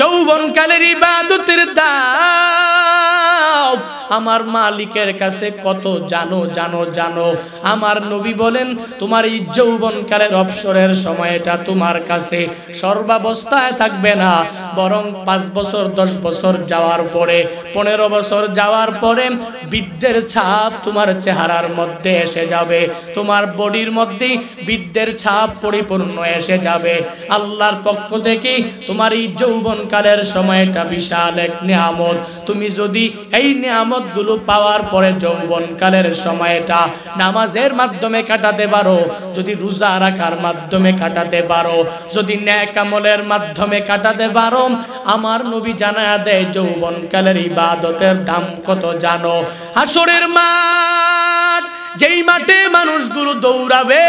যৌবন কালের ইবাদতের দাও আমার মালিকের কাছে কত জানো জানো জানো আমার নবী বলেন তোমার এই যৌবনকালের অবসরের সময়টা তোমার কাছে সর্বাবস্থায় থাকবে না বরং পাঁচ বছর দশ বছর যাওয়ার পরে পনেরো বছর যাওয়ার পরে বৃদ্ধের ছাপ তোমার চেহারার মধ্যে এসে যাবে তোমার বডির মধ্যে বৃদ্ধের ছাপ পরিপূর্ণ এসে যাবে আল্লাহর পক্ষ থেকে তোমার এই যৌবনকালের সময়টা বিশাল এক নিয়ামত তুমি যদি এই নিয়ামত নিয়ামতগুলো পাওয়ার পরে যৌবনকালের সময়টা নামাজের মাধ্যমে কাটাতে পারো যদি রোজা রাখার মাধ্যমে কাটাতে পারো যদি ন্যাক আমলের মাধ্যমে কাটাতে পারো আমার নবী জানা দেয় যৌবনকালের ইবাদতের দাম কত জানো হাসরের মাঠ যেই মাঠে মানুষগুলো দৌড়াবে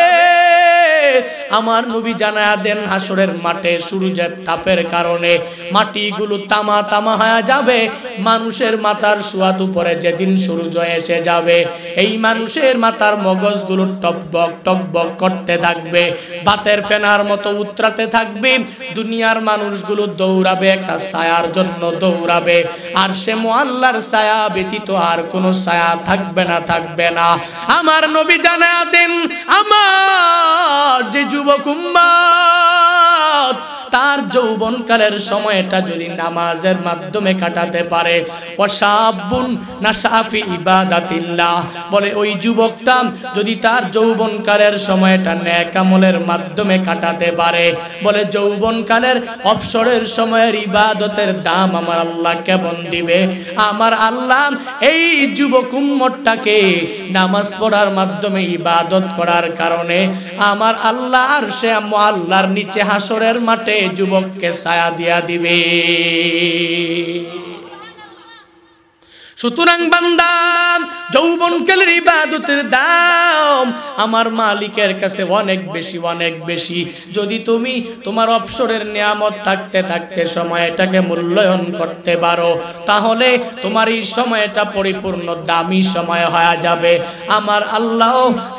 আমার নবী জানায়া দেন হাসরের মাঠে সূর্যের তাপের কারণে মাটিগুলো তামা তামা হয়ে যাবে মানুষের মাথার সুয়াদ উপরে যেদিন সূর্য এসে যাবে এই মানুষের মাথার মগজগুলো টকবক টকবক করতে থাকবে বাতের ফেনার মতো উত্রাতে থাকবে দুনিয়ার মানুষগুলো দৌড়াবে একটা ছায়ার জন্য দৌড়াবে আর সে মোয়াল্লার ছায়া ব্যতীত আর কোনো ছায়া থাকবে না থাকবে না আমার নবী জানায়া দেন আমার যে যুবক উম্মাদ তার কালের সময়টা যদি নামাজের মাধ্যমে কাটাতে পারে বলে ওই যুবকটা যদি তার কালের সময়টা ন্যাকামলের মাধ্যমে কাটাতে পারে বলে কালের অবসরের সময়ের ইবাদতের দাম আমার আল্লাহ কেমন দিবে আমার আল্লাহ এই যুবক নামাজ পড়ার মাধ্যমে ইবাদত করার কারণে আমার আল্লাহ আর সে আল্লাহর নিচে হাসরের মাঠে যুবককে ছায়া দিয়া দিবে সুতরাং বান্দা যৌবনকালের ইবাদতের দাম আমার মালিকের কাছে অনেক বেশি অনেক বেশি যদি তুমি তোমার অবসরের নিয়ামত থাকতে থাকতে সময় এটাকে মূল্যায়ন করতে পারো তাহলে তোমার এই সময়টা পরিপূর্ণ দামি সময় হয়ে যাবে আমার আল্লাহ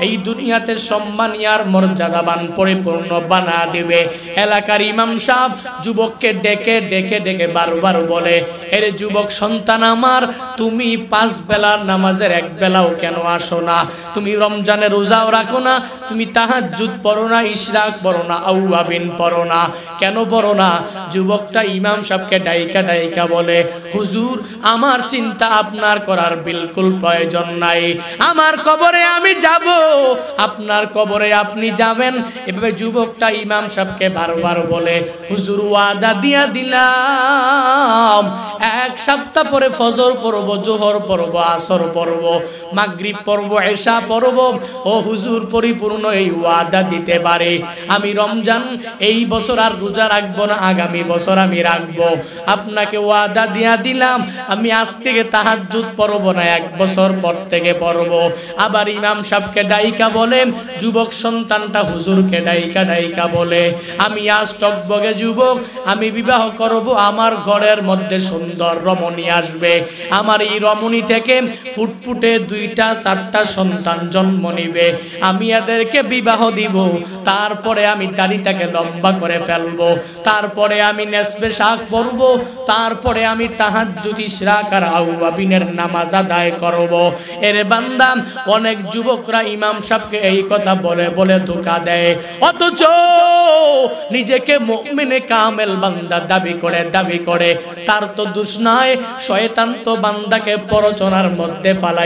এই দুনিয়াতে সম্মানিয়ার মর্যাদাবান পরিপূর্ণ বানা দিবে এলাকার ইমাম সাহেব যুবককে ডেকে ডেকে ডেকে বারবার বলে এর যুবক সন্তান আমার তুমি পাঁচ বেলার নামাজের এক বেলাও কেন আসো না তুমি রমজানে রোজাও রাখো না তুমি তাহাজ্জুদ পড়ো না ইশরাক পড়ো না আউয়াবিন পড়ো না কেন পড়ো না যুবকটা ইমাম সাহকে ডাইকা ডাইকা বলে হুজুর আমার চিন্তা আপনার করার বিলকুল প্রয়োজন নাই আমার কবরে আমি যাব আপনার কবরে আপনি যাবেন এভাবে যুবকটা ইমাম সাহকে বারবার বলে হুজুর ওয়াদা দিয়া দিলাম এক সপ্তাহ পরে ফজর পড়ব জোহর পড়ব আসর পড়ব মাগরীব পর্ব এশা পর্ব ও হুজুর পরিপূর্ণ এই ওয়াদা দিতে পারে আমি রমজান এই বছর আর রোজা রাখবো না আগামী বছর আমি রাখবো আপনাকে ওয়াদা দিয়া দিলাম আমি আজ থেকে তাহাজুদ পরব না এক বছর পর থেকে পরব আবার ইমাম সাহেবকে ডাইকা বলে যুবক সন্তানটা হুজুরকে ডাইকা ডাইকা বলে আমি আজ টকবগে যুবক আমি বিবাহ করব আমার ঘরের মধ্যে সুন্দর রমণী আসবে আমার এই রমণী থেকে ফুটফুট ফুটে দুইটা চারটা সন্তান জন্ম নিবে আমি এদেরকে বিবাহ দিব তারপরে আমি দাড়িটাকে লম্বা করে ফেলবো তারপরে আমি নেসবে শাক পরব তারপরে আমি তাহার যদি শ্রাকার আউবিনের নামাজ আদায় করব এর বান্দা অনেক যুবকরা ইমাম সাহকে এই কথা বলে বলে ধোকা দেয় অথচ নিজেকে মেনে কামেল বান্দা দাবি করে দাবি করে তার তো দুষ্ণায় শয়তান্ত বান্দাকে পরচনার মধ্যে ফালাই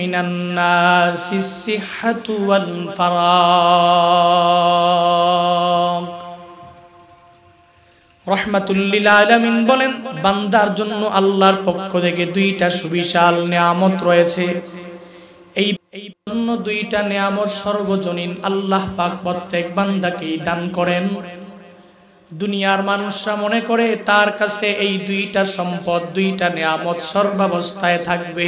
من الناس الصحة والفراغ রহমাতুল্লিল বলেন বান্দার জন্য আল্লাহর পক্ষ থেকে দুইটা সুবিশাল নিয়ামত রয়েছে এই এই জন্য দুইটা নিয়ামত সর্বজনীন আল্লাহ পাক প্রত্যেক বান্দাকেই দান করেন দুনিয়ার মানুষরা মনে করে তার কাছে এই দুইটা সম্পদ দুইটা নিয়ামত সর্বাবস্থায় থাকবে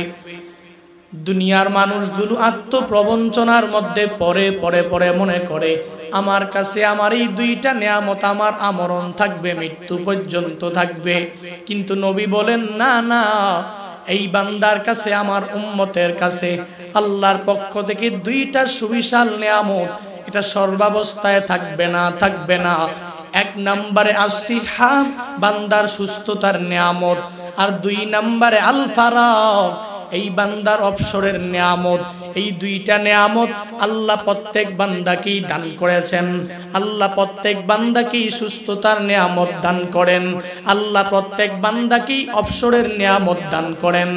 দুনিয়ার মানুষগুলো আত্মপ্রবঞ্চনার মধ্যে পরে পরে পরে মনে করে আমার কাছে আমার এই দুইটা নিয়ামত আমার আমরণ থাকবে মৃত্যু পর্যন্ত থাকবে কিন্তু নবী বলেন না না এই বান্দার কাছে আমার উম্মতের কাছে আল্লাহর পক্ষ থেকে দুইটা সুবিশাল নিয়ামত এটা সর্বাবস্থায় থাকবে না থাকবে না এক নম্বরে আসছি হাম বান্দার সুস্থতার নিয়ামত আর দুই নম্বরে আলফারা এই বান্দার অবসরের নিয়ামত এই দুইটা নিয়ামত আল্লাহ প্রত্যেক বান্দাকেই দান করেছেন আল্লাহ প্রত্যেক বান্দাকেই সুস্থতার নিয়ামত দান করেন আল্লাহ প্রত্যেক বান্দাকেই অবসরের নিয়ামত দান করেন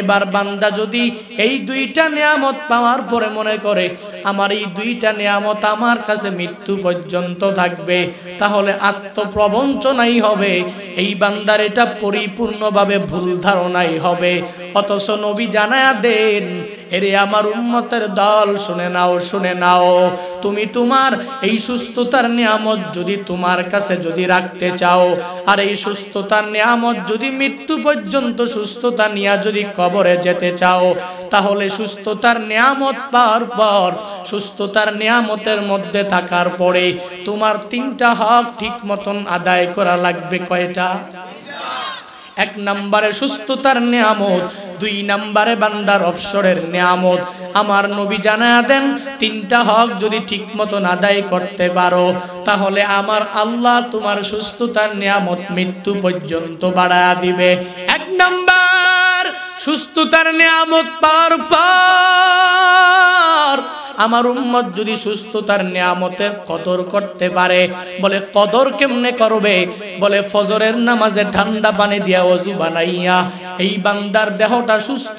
এবার বান্দা যদি এই দুইটা নিয়ামত পাওয়ার পরে মনে করে আমার এই দুইটা নিয়ামত আমার কাছে মৃত্যু পর্যন্ত থাকবে তাহলে আত্মপ্রবঞ্চনাই হবে এই বান্দার এটা পরিপূর্ণভাবে ভুল ধারণাই হবে অথচ নবী জানা দেন এরে আমার উন্মতের দল শুনে নাও শুনে নাও তুমি তোমার এই সুস্থতার নিয়ামত যদি তোমার কাছে যদি রাখতে চাও আর এই সুস্থতার নিয়ামত যদি মৃত্যু পর্যন্ত সুস্থতা নিয়ে যদি কবরে যেতে চাও তাহলে সুস্থতার নিয়ামত পাওয়ার পর সুস্থতার নিয়ামতের মধ্যে থাকার পরে তোমার তিনটা হক ঠিক মতন আদায় করা লাগবে কয়টা এক নম্বরে সুস্থতার নিয়ামত দুই নম্বরে বান্দার অবসরের নিয়ামত আমার নবী জানা দেন তিনটা হক যদি ঠিক মতো আদায় করতে পারো তাহলে আমার আল্লাহ তোমার সুস্থতার নিয়ামত মৃত্যু পর্যন্ত বাড়া দিবে এক নম্বর সুস্থতার নিয়ামত পার পার আমার উম্মত যদি সুস্থতার নিয়ামতের কদর করতে পারে বলে কদর কেমনে করবে বলে ফজরের নামাজে ঠান্ডা পানি দিয়া অজু বানাইয়া এই বান্দার দেহটা সুস্থ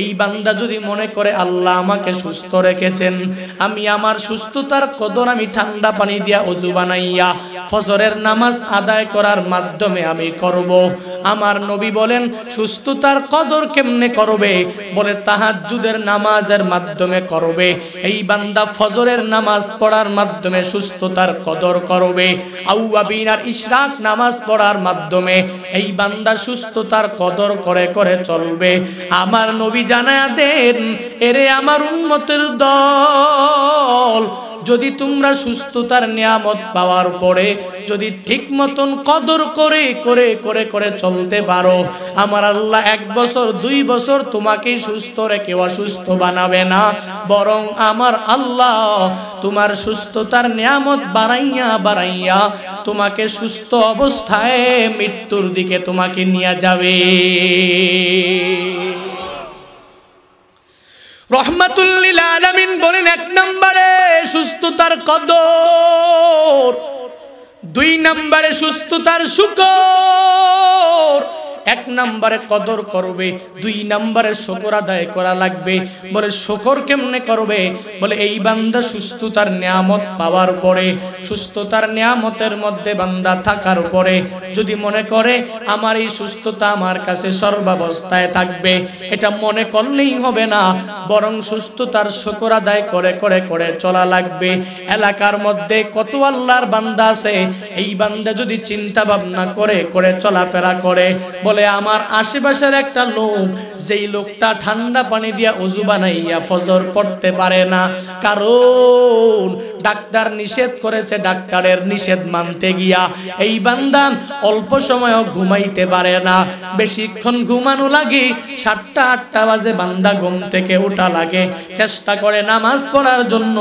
এই বান্দা যদি মনে করে আল্লাহ আমাকে সুস্থ রেখেছেন আমি আমার সুস্থতার কদর আমি ঠান্ডা পানি দিয়া অজু বানাইয়া ফজরের নামাজ আদায় করার মাধ্যমে আমি করব আমার নবী বলেন সুস্থতার কদর কেমনে করবে বলে তাহাজ্জুদের নামাজের মাধ্যমে করবে এই বান্দা ফজরের নামাজ পড়ার মাধ্যমে সুস্থতার কদর করবে আউয়াবিন আর ইশরাক নামাজ পড়ার মাধ্যমে এই বান্দা সুস্থতার কদর করে করে চলবে আমার নবী জানায় দেন এরে আমার উন্মতের দল যদি তোমরা সুস্থতার নিয়ামত পাওয়ার পরে যদি ঠিক মতন কদর করে করে করে করে চলতে পারো আমার আল্লাহ এক বছর দুই বছর তোমাকেই সুস্থ রেখে অসুস্থ বানাবে না বরং আমার আল্লাহ তোমার সুস্থতার নিয়ামত বাড়াইয়া বাড়াইয়া তোমাকে সুস্থ অবস্থায় মৃত্যুর দিকে তোমাকে নিয়ে যাবে রহমাতুল্লিল আলামিন বলেন এক নম্বরে সুস্থতার কদর দুই নম্বরে সুস্থতার শুকর এক নম্বরে কদর করবে দুই নম্বরে শকর আদায় করা লাগবে বলে শকর কেমনে করবে বলে এই বান্দা সুস্থতার নিয়ামত পাওয়ার পরে সুস্থতার নিয়ামতের মধ্যে বান্দা থাকার পরে যদি মনে করে আমার এই সুস্থতা আমার কাছে সর্বাবস্থায় থাকবে এটা মনে করলেই হবে না বরং সুস্থতার শকর আদায় করে করে করে চলা লাগবে এলাকার মধ্যে কত আল্লাহর বান্দা আছে এই বান্দা যদি চিন্তা ভাবনা করে করে চলাফেরা করে বলে আমার আশেপাশের একটা লোক যেই লোকটা ঠান্ডা পানি দিয়া অজু বানাইয়া ফজর পড়তে পারে না কারণ ডাক্তার নিষেধ করেছে ডাক্তারের নিষেধ মানতে গিয়া এই বান্দা অল্প সময়ও ঘুমাইতে পারে না বেশিক্ষণ ঘুমানো লাগে সাতটা আটটা বাজে বান্দা ঘুম থেকে ওঠা লাগে চেষ্টা করে নামাজ পড়ার জন্য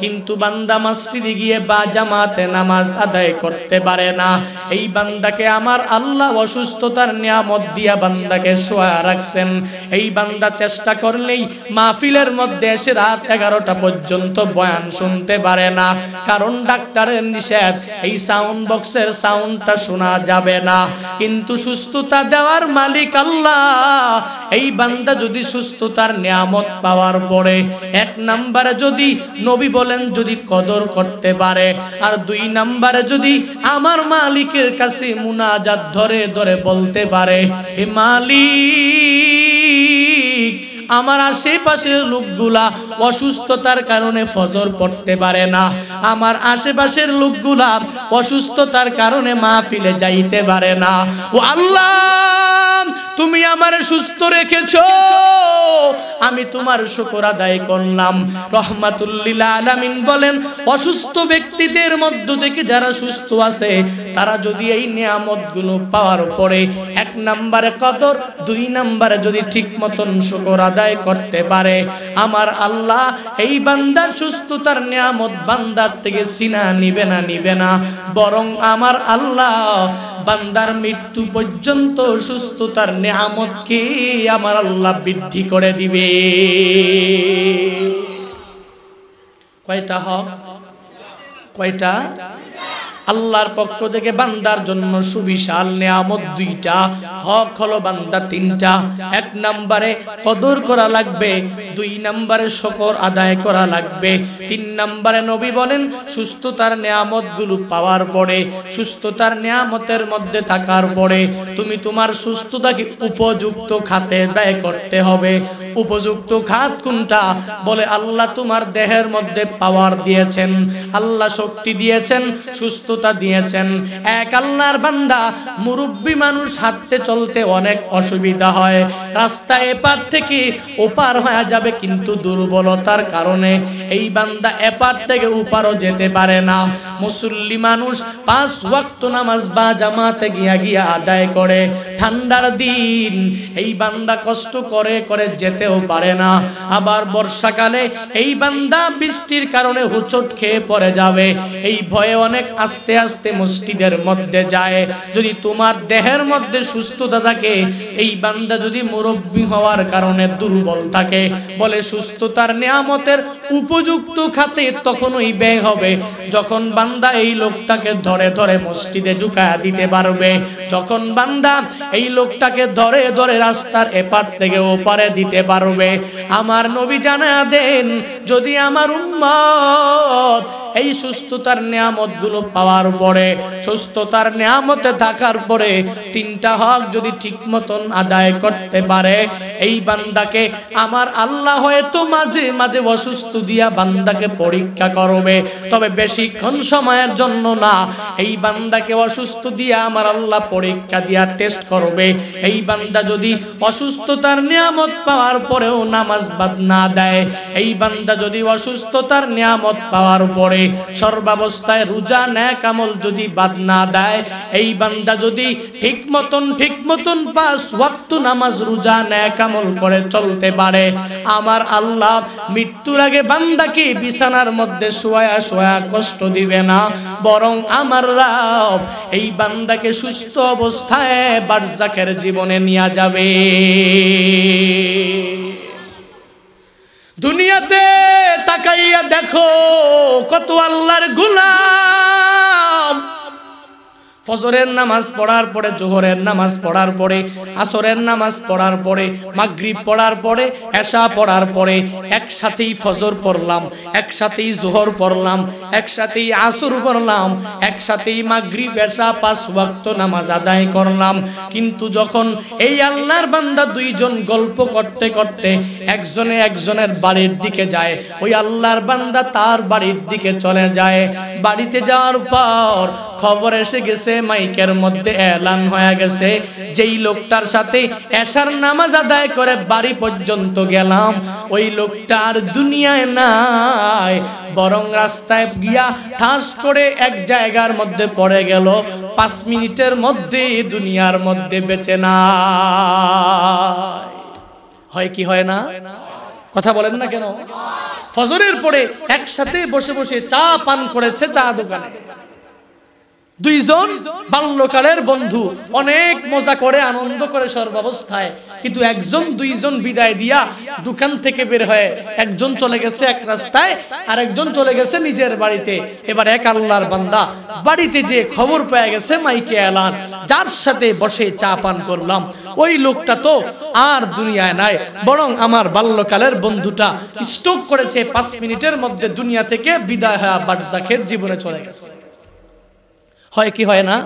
কিন্তু বান্দা মাস্টিদি গিয়ে বা জামাতে নামাজ আদায় করতে পারে না এই বান্দাকে আমার আল্লাহ অসুস্থতার নিয়ামত দিয়া বান্দাকে শোয়া রাখছেন এই বান্দা চেষ্টা করলেই মাহফিলের মধ্যে এসে রাত এগারোটা পর্যন্ত বয়ান শুনতে পারে করে না কারণ ডাক্তারের নিষেধ এই সাউন্ড বক্সের সাউন্ডটা শোনা যাবে না কিন্তু সুস্থতা দেওয়ার মালিক আল্লাহ এই বান্দা যদি সুস্থতার নিয়ামত পাওয়ার পরে এক নাম্বারে যদি নবী বলেন যদি কদর করতে পারে আর দুই নাম্বারে যদি আমার মালিকের কাছে মুনাজাত ধরে ধরে বলতে পারে হে মালিক আমার আশেপাশের লোকগুলা অসুস্থতার কারণে ফজর পড়তে পারে না আমার আশেপাশের লোকগুলা অসুস্থতার কারণে মা ফিলে যাইতে পারে না ও আল্লাহ তুমি আমার সুস্থ রেখেছ আমি তোমার শুকর আদায় করলাম রহমাতুল্লিলা আলামিন বলেন অসুস্থ ব্যক্তিদের মধ্য থেকে যারা সুস্থ আছে তারা যদি এই নিয়ামতগুলো পাওয়ার পরে নাম্বারে কদর দুই নাম্বারে যদি ঠিক মতন শুকর আদায় করতে পারে আমার আল্লাহ এই বান্দার সুস্থতার নিয়ামত বান্দার থেকে সিনা নিবে না নিবে না বরং আমার আল্লাহ বান্দার মৃত্যু পর্যন্ত সুস্থতার নিয়ামতকে আমার আল্লাহ বৃদ্ধি করে দিবে কয়টা হক কয়টা আল্লাহর পক্ষ থেকে বান্দার জন্য সুবিশাল নিয়ামত দুইটা হক হলো বান্দা তিনটা এক নাম্বারে কদর করা লাগবে দুই নাম্বারে শকর আদায় করা লাগবে তিন নাম্বারে নবী বলেন সুস্থতার নিয়ামতগুলো পাওয়ার পরে সুস্থতার নিয়ামতের মধ্যে থাকার পরে তুমি তোমার সুস্থতাকে উপযুক্ত খাতে ব্যয় করতে হবে উপযুক্ত খাত কোনটা বলে আল্লাহ তোমার দেহের মধ্যে পাওয়ার দিয়েছেন আল্লাহ শক্তি দিয়েছেন সুস্থ সুস্থতা দিয়েছেন এক আল্লাহর বান্দা মুরব্বী মানুষ হাঁটতে চলতে অনেক অসুবিধা হয় রাস্তা এপার থেকে ওপার হয়ে যাবে কিন্তু দুর্বলতার কারণে এই বান্দা এপার থেকে ওপারও যেতে পারে না মুসল্লি মানুষ পাঁচ ওয়াক্ত নামাজ বা জামাতে গিয়া গিয়া আদায় করে ঠান্ডার দিন এই বান্দা কষ্ট করে করে যেতেও পারে না আবার বর্ষাকালে এই বান্দা বৃষ্টির কারণে হুচট খেয়ে পড়ে যাবে এই ভয়ে অনেক আস্তে আস্তে মসজিদের মধ্যে যায় যদি তোমার দেহের মধ্যে সুস্থতা থাকে এই বান্দা যদি মুরব্বী হওয়ার কারণে দুর্বল থাকে বলে সুস্থতার নিয়ামতের উপযুক্ত খাতে তখনই ব্যয় হবে যখন বান্দা এই লোকটাকে ধরে ধরে মসজিদে ঢুকায়া দিতে পারবে যখন বান্দা এই লোকটাকে ধরে ধরে রাস্তার এপার থেকে ওপারে দিতে পারবে আমার নবী জানা দেন যদি আমার উম্মত এই সুস্থতার গুলো পাওয়ার পরে সুস্থতার নিয়ামতে থাকার পরে তিনটা হক যদি ঠিক মতন আদায় করতে পারে এই বান্দাকে আমার আল্লাহ হয়তো মাঝে মাঝে অসুস্থ দিয়া বান্দাকে পরীক্ষা করবে তবে বেশিক্ষণ সময়ের জন্য না এই বান্দাকে অসুস্থ দিয়া আমার আল্লাহ পরীক্ষা দিয়া টেস্ট কর করবে এই বান্দা যদি অসুস্থতার নিয়ামত পাওয়ার পরেও নামাজ বাদ না দেয় এই বান্দা যদি অসুস্থতার নিয়ামত পাওয়ার পরে সর্বাবস্থায় রোজা ন্যাক আমল যদি বাদ না দেয় এই বান্দা যদি ঠিক মতন ঠিক মতন পাঁচ ওয়াক্ত নামাজ রোজা ন্যাক আমল করে চলতে পারে আমার আল্লাহ মৃত্যুর আগে বান্দাকে বিছানার মধ্যে শোয়া শোয়া কষ্ট দিবে না বরং আমার রাব এই বান্দাকে সুস্থ অবস্থায় বার্জ রাজ্জাকের জীবনে নিয়ে যাবে দুনিয়াতে তাকাইয়া দেখো কত আল্লাহর গুলা ফজরের নামাজ পড়ার পরে জোহরের নামাজ পড়ার পরে আসরের নামাজ পড়ার পরে মাগরীব পড়ার পরে এশা পড়ার পরে একসাথেই ফজর পড়লাম একসাথেই জোহর পড়লাম একসাথেই আসর পড়লাম একসাথেই মাগরীব এশা পাঁচ ওয়াক্ত নামাজ আদায় করলাম কিন্তু যখন এই আল্লাহর বান্দা দুইজন গল্প করতে করতে একজনে একজনের বাড়ির দিকে যায় ওই আল্লাহর বান্দা তার বাড়ির দিকে চলে যায় বাড়িতে যাওয়ার পর খবর এসে গেছে গেছে মাইকের মধ্যে এলান হয়ে গেছে যেই লোকটার সাথে এসার নামাজ আদায় করে বাড়ি পর্যন্ত গেলাম ওই লোকটার দুনিয়ায় নাই বরং রাস্তায় গিয়া ঠাস করে এক জায়গার মধ্যে পড়ে গেল পাঁচ মিনিটের মধ্যে দুনিয়ার মধ্যে বেঁচে না হয় কি হয় না কথা বলেন না কেন ফজরের পরে একসাথে বসে বসে চা পান করেছে চা দোকানে দুইজন বাল্যকালের বন্ধু অনেক মজা করে আনন্দ করে সর্বাবস্থায় কিন্তু একজন দুইজন বিদায় দিয়া দোকান থেকে বের হয়ে একজন চলে গেছে এক রাস্তায় আর একজন চলে গেছে নিজের বাড়িতে এবার এক আল্লাহর বান্দা বাড়িতে যে খবর পেয়ে গেছে মাইকে এলান যার সাথে বসে চা পান করলাম ওই লোকটা তো আর দুনিয়ায় নাই বরং আমার বাল্যকালের বন্ধুটা স্ট্রোক করেছে পাঁচ মিনিটের মধ্যে দুনিয়া থেকে বিদায় হওয়া বাটজাখের জীবনে চলে গেছে হয় কি হয় না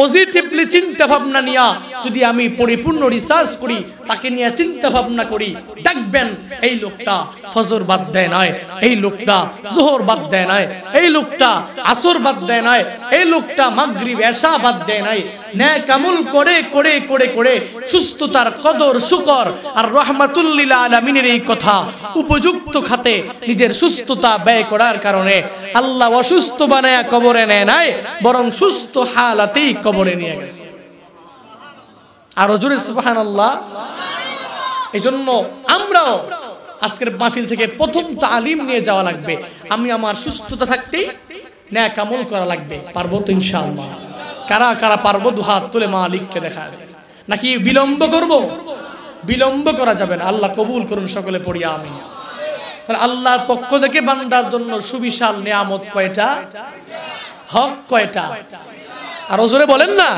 পজিটিভলি চিন্তা ভাবনা নিয়া যদি আমি পরিপূর্ণ রিসার্চ করি তাকে নিয়ে চিন্তা ভাবনা করি দেখবেন এই লোকটা ফজর বাদ দেয় নাই এই লোকটা জোহর বাদ দেয় নাই এই লোকটা আসর বাদ দেয় নাই এই লোকটা মাগরিব এশা বাদ দেয় নাই ন্যায় কামুল করে করে করে করে সুস্থতার কদর শুকর আর রহমাতুল্লিলা আলমিনের এই কথা উপযুক্ত খাতে নিজের সুস্থতা ব্যয় করার কারণে আল্লাহ অসুস্থ বানায় কবরে নেয় নাই বরং সুস্থ হালাতেই কবরে নিয়ে গেছে আর হজুরে সুবাহান আল্লাহ এই জন্য আমরাও আজকের মাহফিল থেকে প্রথম তালিম নিয়ে যাওয়া লাগবে আমি আমার সুস্থতা থাকতেই ন্যায় কামল করা লাগবে পারবো তো ইনশাআল্লাহ কারা কারা পারবো দুহাত তুলে মালিককে দেখাবে নাকি বিলম্ব করব বিলম্ব করা যাবে না আল্লাহ কবুল করুন সকলে পড়ি আমি আল্লাহর পক্ষ থেকে বান্দার জন্য সুবিশাল নিয়ামত কয়টা হক কয়টা আর ওজরে বলেন না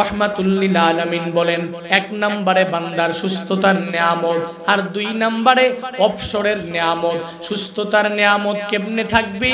রহমাতুল্লিল আলমিন বলেন এক নম্বরে বান্দার সুস্থতার নিয়ামত আর দুই নম্বরে অবসরের নিয়ামত সুস্থতার নিয়ামত কেমনে থাকবে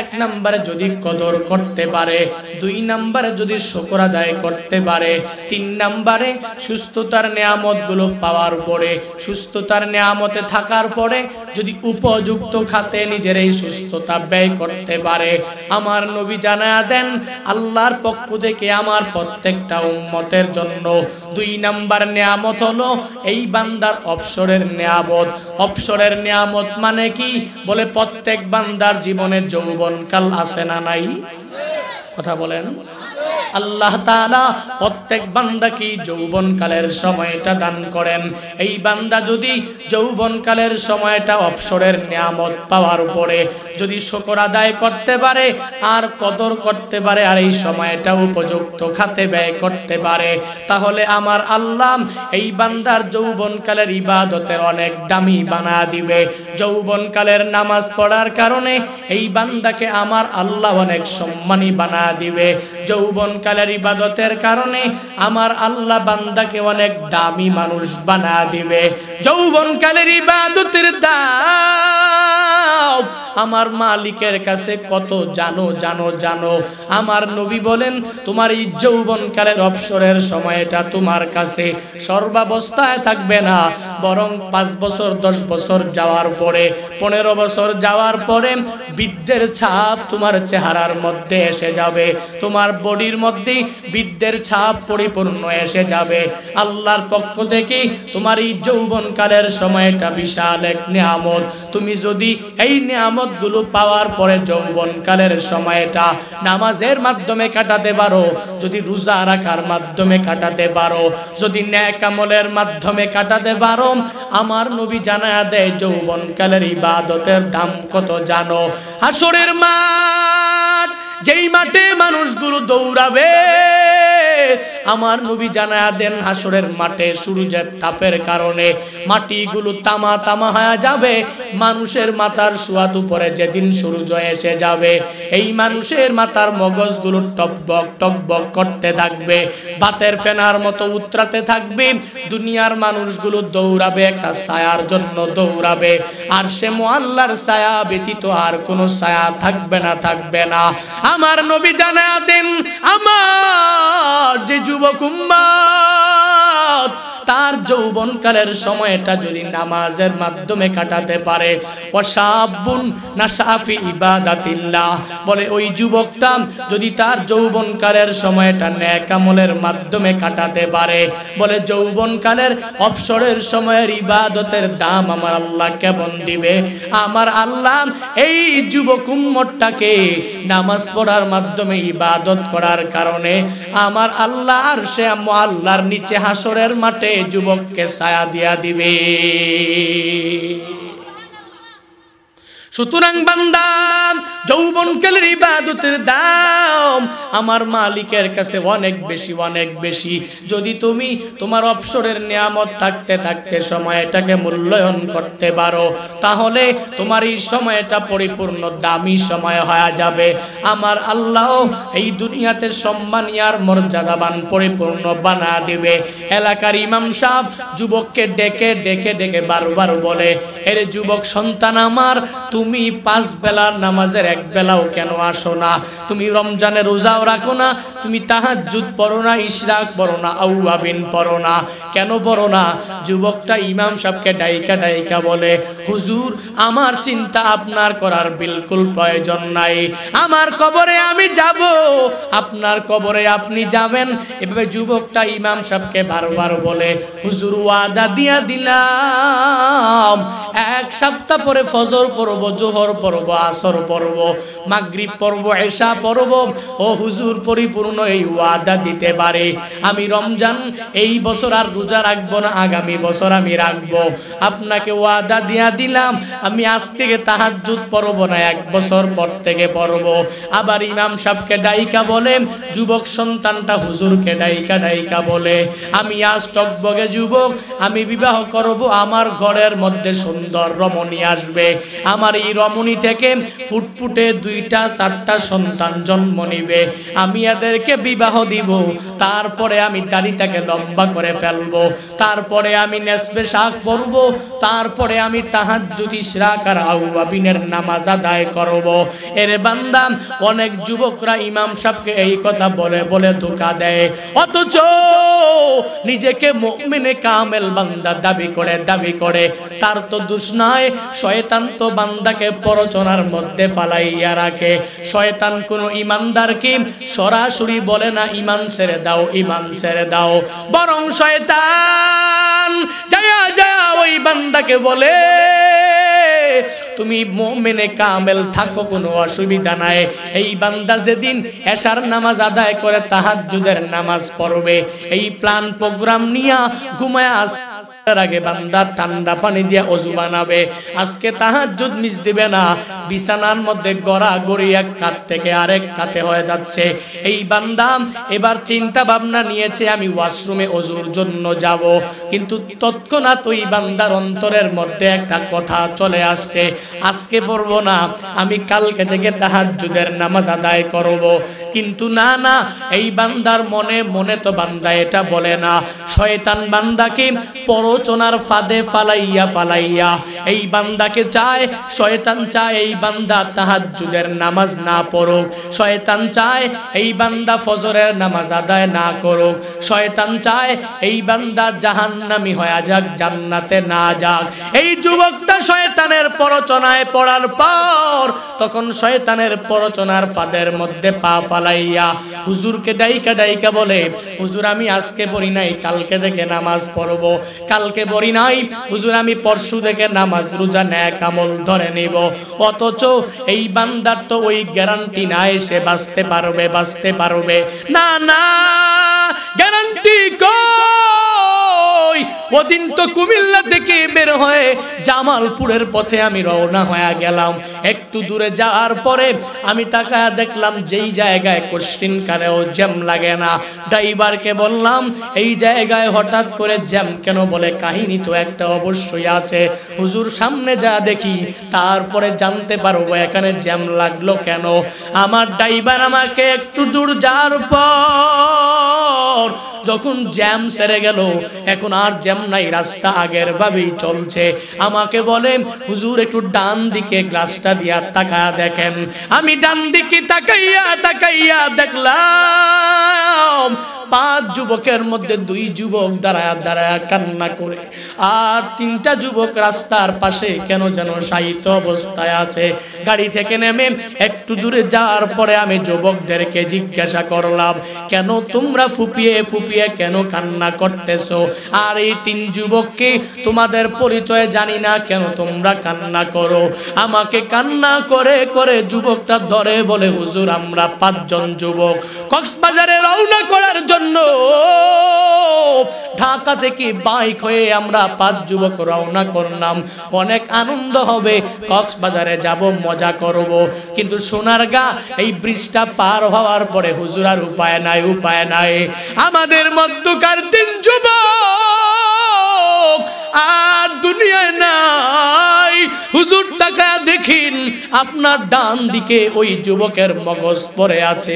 এক নম্বরে যদি কদর করতে পারে দুই নম্বরে যদি শকর আদায় করতে পারে তিন নম্বরে সুস্থতার নিয়ামতগুলো পাওয়ার পরে সুস্থতার নিয়ামতে থাকার পরে যদি উপযুক্ত খাতে নিজের এই সুস্থতা ব্যয় করতে পারে আমার নবী জানা দেন আল্লাহর পক্ষ থেকে আমার প্রত্যেক প্রত্যেকটা উম্মতের জন্য দুই নাম্বার নিয়ামত হলো এই বান্দার অবসরের নিয়ামত অবসরের নিয়ামত মানে কি বলে প্রত্যেক বান্দার জীবনে যৌবনকাল আছে না নাই কথা বলেন আল্লাহ তাআলা প্রত্যেক বান্দাকে যৌবনকালের সময়টা দান করেন এই বান্দা যদি যৌবনকালের সময়টা অপসরের নিয়ামত পাওয়ার উপরে যদি শকর আদায় করতে পারে আর কদর করতে পারে আর এই সময়টা উপযুক্ত খাতে ব্যয় করতে পারে তাহলে আমার আল্লাহ এই বান্দার যৌবনকালের ইবাদতের অনেক দামি বানা দিবে যৌবনকালের নামাজ পড়ার কারণে এই বান্দাকে আমার আল্লাহ অনেক সম্মানী বানা না দিবে যৌবনকালের ইবাদতের কারণে আমার আল্লাহ বান্দাকে অনেক দামি মানুষ বানা দিবে যৌবনকালের ইবাদতের দাম আমার মালিকের কাছে কত জানো জানো জানো আমার নবী বলেন তোমার এই যৌবনকালের অবসরের সময়টা তোমার কাছে সর্বাবস্থায় থাকবে না বরং পাঁচ বছর দশ বছর যাওয়ার পরে পনেরো বছর যাওয়ার পরে বৃদ্ধের ছাপ তোমার চেহারার মধ্যে এসে যাবে যাবে তোমার বডির মধ্যে বৃদ্ধের ছাপ পরিপূর্ণ এসে যাবে আল্লাহর পক্ষ থেকে তোমার এই যৌবনকালের সময়টা বিশাল এক নিয়ামত তুমি যদি এই নিয়ামত গুলো পাওয়ার পরে যৌবনকালের সময়টা নামাজের মাধ্যমে কাটাতে পারো যদি রোজা রাখার মাধ্যমে কাটাতে পারো যদি ন্যাক আমলের মাধ্যমে কাটাতে পারো আমার নবী জানা দেয় যৌবনকালের ইবাদতের দাম কত জানো হাসরের মা যেই মাঠে মানুষগুলো দৌড়াবে আমার নবী জানায় দেন হাসরের মাঠে সূর্যের তাপের কারণে মাটিগুলো তামা তামা হয়ে যাবে মানুষের মাথার সুয়াদ উপরে যেদিন সূর্য এসে যাবে এই মানুষের মাথার মগজগুলো টকবক টকবক করতে থাকবে বাতের ফেনার মতো উত্রাতে থাকবে দুনিয়ার মানুষগুলো দৌড়াবে একটা ছায়ার জন্য দৌড়াবে আর সে মোয়াল্লার ছায়া ব্যতীত আর কোনো ছায়া থাকবে না থাকবে না আমার নবী জানায় দেন আমার যে যুবক উম্মাদ তার যৌবনকালের সময়টা যদি নামাজের মাধ্যমে কাটাতে পারে ওয়াসাবুন ইবাদাতিল্লাহ বলে ওই যুবকটা যদি তার যৌবনকালের সময়টা ন্যাকামলের মাধ্যমে কাটাতে পারে বলে যৌবনকালের অবসরের সময়ের ইবাদতের দাম আমার আল্লাহ কেমন দিবে আমার আল্লাহ এই যুবক উম্মতটাকে নামাজ পড়ার মাধ্যমে ইবাদত করার কারণে আমার আল্লাহ আর সে আল্লাহর নিচে হাসরের মাঠে যুবককে ছায়া দিয়া দিবে সুতরাং বান্দা যৌবনকালের ইবাদতের দাম আমার মালিকের কাছে অনেক বেশি অনেক বেশি যদি তুমি তোমার অবসরের নিয়ামত থাকতে থাকতে সময়টাকে মূল্যায়ন করতে পারো তাহলে তোমার এই সময়টা পরিপূর্ণ দামি সময় হয়ে যাবে আমার আল্লাহ এই দুনিয়াতে সম্মানিয়ার মর্যাদাবান পরিপূর্ণ বানা দিবে এলাকার ইমাম সাহ যুবককে ডেকে ডেকে ডেকে বারবার বলে এর যুবক সন্তান আমার তুমি পাঁচ বেলার নামাজের এক বেলাও কেন আসো না তুমি রমজানে রোজাও রাখো না তুমি তাহাজ্জুদ পড়ো না ইশরাক পড়ো না আউয়াবিন পড়ো না কেন পড়ো না যুবকটা ইমাম সাহেবকে ডাইকা ডাইকা বলে হুজুর আমার চিন্তা আপনার করার বিলকুল প্রয়োজন নাই আমার কবরে আমি যাব আপনার কবরে আপনি যাবেন এভাবে যুবকটা ইমাম সাহেবকে বারবার বলে হুজুর ওয়াদা দিয়া দিলাম এক সপ্তাহ পরে ফজর পড়ব জোহর পড়ব আসর পড়ব মাগরিব পর্ব এসা পর্ব ও হুজুর পরিপূর্ণ এই ওয়াদা দিতে পারে আমি রমজান এই বছর আর রোজা রাখবো না আগামী বছর আমি রাখবো আপনাকে ওয়াদা দিয়া দিলাম আমি আজ থেকে তাহাজুদ পরব না এক বছর পর থেকে পরব আবার ইমাম সাহেবকে ডাইকা বলে যুবক সন্তানটা হুজুরকে ডাইকা ডাইকা বলে আমি আজ টকবগে যুবক আমি বিবাহ করব আমার ঘরের মধ্যে সুন্দর রমণী আসবে আমার এই রমণী থেকে ফুটফুট ফুটে দুইটা চারটা সন্তান জন্ম নিবে আমি এদেরকে বিবাহ দিব তারপরে আমি দাড়িটাকে লম্বা করে ফেলবো তারপরে আমি নেসবে শাক পরব তারপরে আমি তাহার যদি শ্রাকার আউবাবিনের নামাজ আদায় করব এর বান্দাম অনেক যুবকরা ইমাম সাহকে এই কথা বলে বলে ধোকা দেয় অথচ নিজেকে মেনে কামেল বান্দা দাবি করে দাবি করে তার তো দুষ্ণায় শয়তান্ত বান্দাকে পরচনার মধ্যে ফালায় ফলাইয়া রাখে শয়তান ইমানদার কি সরাসরি বলে না ইমান ছেড়ে দাও ইমান ছেড়ে দাও বরং শয়তান যায়া যায়া ওই বান্দাকে বলে তুমি মোমেনে কামেল থাকো কোনো অসুবিধা নাই এই বান্দা যেদিন এশার নামাজ আদায় করে তাহাজুদের নামাজ পড়বে এই প্ল্যান প্রোগ্রাম নিয়া ঘুমায় আস তার আগে বান্দার ঠান্ডা পানি দিয়া অজু বানাবে আজকে তাহার যুদ মিস দিবে না বিছানার মধ্যে গড়া গড়ি এক কাত থেকে আরেক কাতে হয়ে যাচ্ছে এই বান্দাম এবার চিন্তা ভাবনা নিয়েছে আমি ওয়াশরুমে অজুর জন্য যাব কিন্তু তৎক্ষণাৎ ওই বান্দার অন্তরের মধ্যে একটা কথা চলে আসছে আজকে পড়ব না আমি কালকে থেকে তাহার যুদের নামাজ আদায় করব কিন্তু না না এই বান্দার মনে মনে তো বান্দা এটা বলে না শয়তান বান্দাকে পর আলোচনার ফাদে ফালাইয়া ফালাইয়া এই বান্দাকে চায় শয়তান চায় এই বান্দা তাহাজ্জুদের নামাজ না পড়ুক শয়তান চায় এই বান্দা ফজরের নামাজ আদায় না করুক শয়তান চায় এই বান্দা জাহান্নামি হয়ে যাক জান্নাতে না যাক এই যুবকটা শয়তানের পরচনায় পড়ার পর তখন শয়তানের পরচনার ফাদের মধ্যে পা ফালাইয়া হুজুরকে ডাইকা ডাইকা বলে হুজুর আমি আজকে পড়ি নাই কালকে দেখে নামাজ পড়ব কাল কালকে বড়ি নাই হুজুর আমি পরশু দেখে নামাজ রোজা ন্যাক আমল ধরে নিব অথচ এই বান্দার তো ওই গ্যারান্টি নাই সে বাঁচতে পারবে বাঁচতে পারবে না না গ্যারান্টি কর ওই ওদিন তো কুমিল্লা থেকে বের হয়ে জামালপুরের পথে আমি রওনা হয়ে গেলাম একটু দূরে যাওয়ার পরে আমি তাকায় দেখলাম যেই জায়গায় কোশ্চিন কারেও জ্যাম লাগে না ড্রাইভারকে বললাম এই জায়গায় হঠাৎ করে জ্যাম কেন বলে কাহিনী তো একটা অবশ্যই আছে হুজুর সামনে যা দেখি তারপরে জানতে পারবো এখানে জ্যাম লাগলো কেন আমার ড্রাইভার আমাকে একটু দূর যাওয়ার পর যখন জ্যাম সেরে গেল এখন আর জ্যাম নাই রাস্তা আগের ভাবেই চলছে আমাকে বলে হুজুর একটু ডান দিকে গ্লাসটা দিয়া তাকায়া দেখেন আমি ডান দিকে তাকাইয়া তাকাইয়া দেখলাম পাঁচ যুবকের মধ্যে দুই যুবক দাঁড়ায় দাঁড়ায় কান্না করে আর তিনটা যুবক রাস্তার পাশে কেন যেন সাহিত অবস্থায় আছে গাড়ি থেকে নেমে একটু দূরে যাওয়ার পরে আমি যুবকদেরকে জিজ্ঞাসা করলাম কেন তোমরা ফুপিয়ে ফুপিয়ে কেন কান্না করতেছ আর এই তিন যুবককে তোমাদের পরিচয় জানি না কেন তোমরা কান্না করো আমাকে কান্না করে করে যুবকটা ধরে বলে হুজুর আমরা পাঁচজন যুবক কক্সবাজারে রওনা করার জন্য জন্য ঢাকা থেকে বাইক হয়ে আমরা পাঁচ যুবক রওনা করলাম অনেক আনন্দ হবে কক্সবাজারে যাব মজা করব কিন্তু সোনার গা এই ব্রিজটা পার হওয়ার পরে হুজুর আর উপায় নাই উপায় নাই আমাদের মধ্যকার তিন যুবক আর দুনিয়ায় না হয় হুজুর তাকায় দেখিন আপনার ডান দিকে ওই যুবকের মগজ পড়ে আছে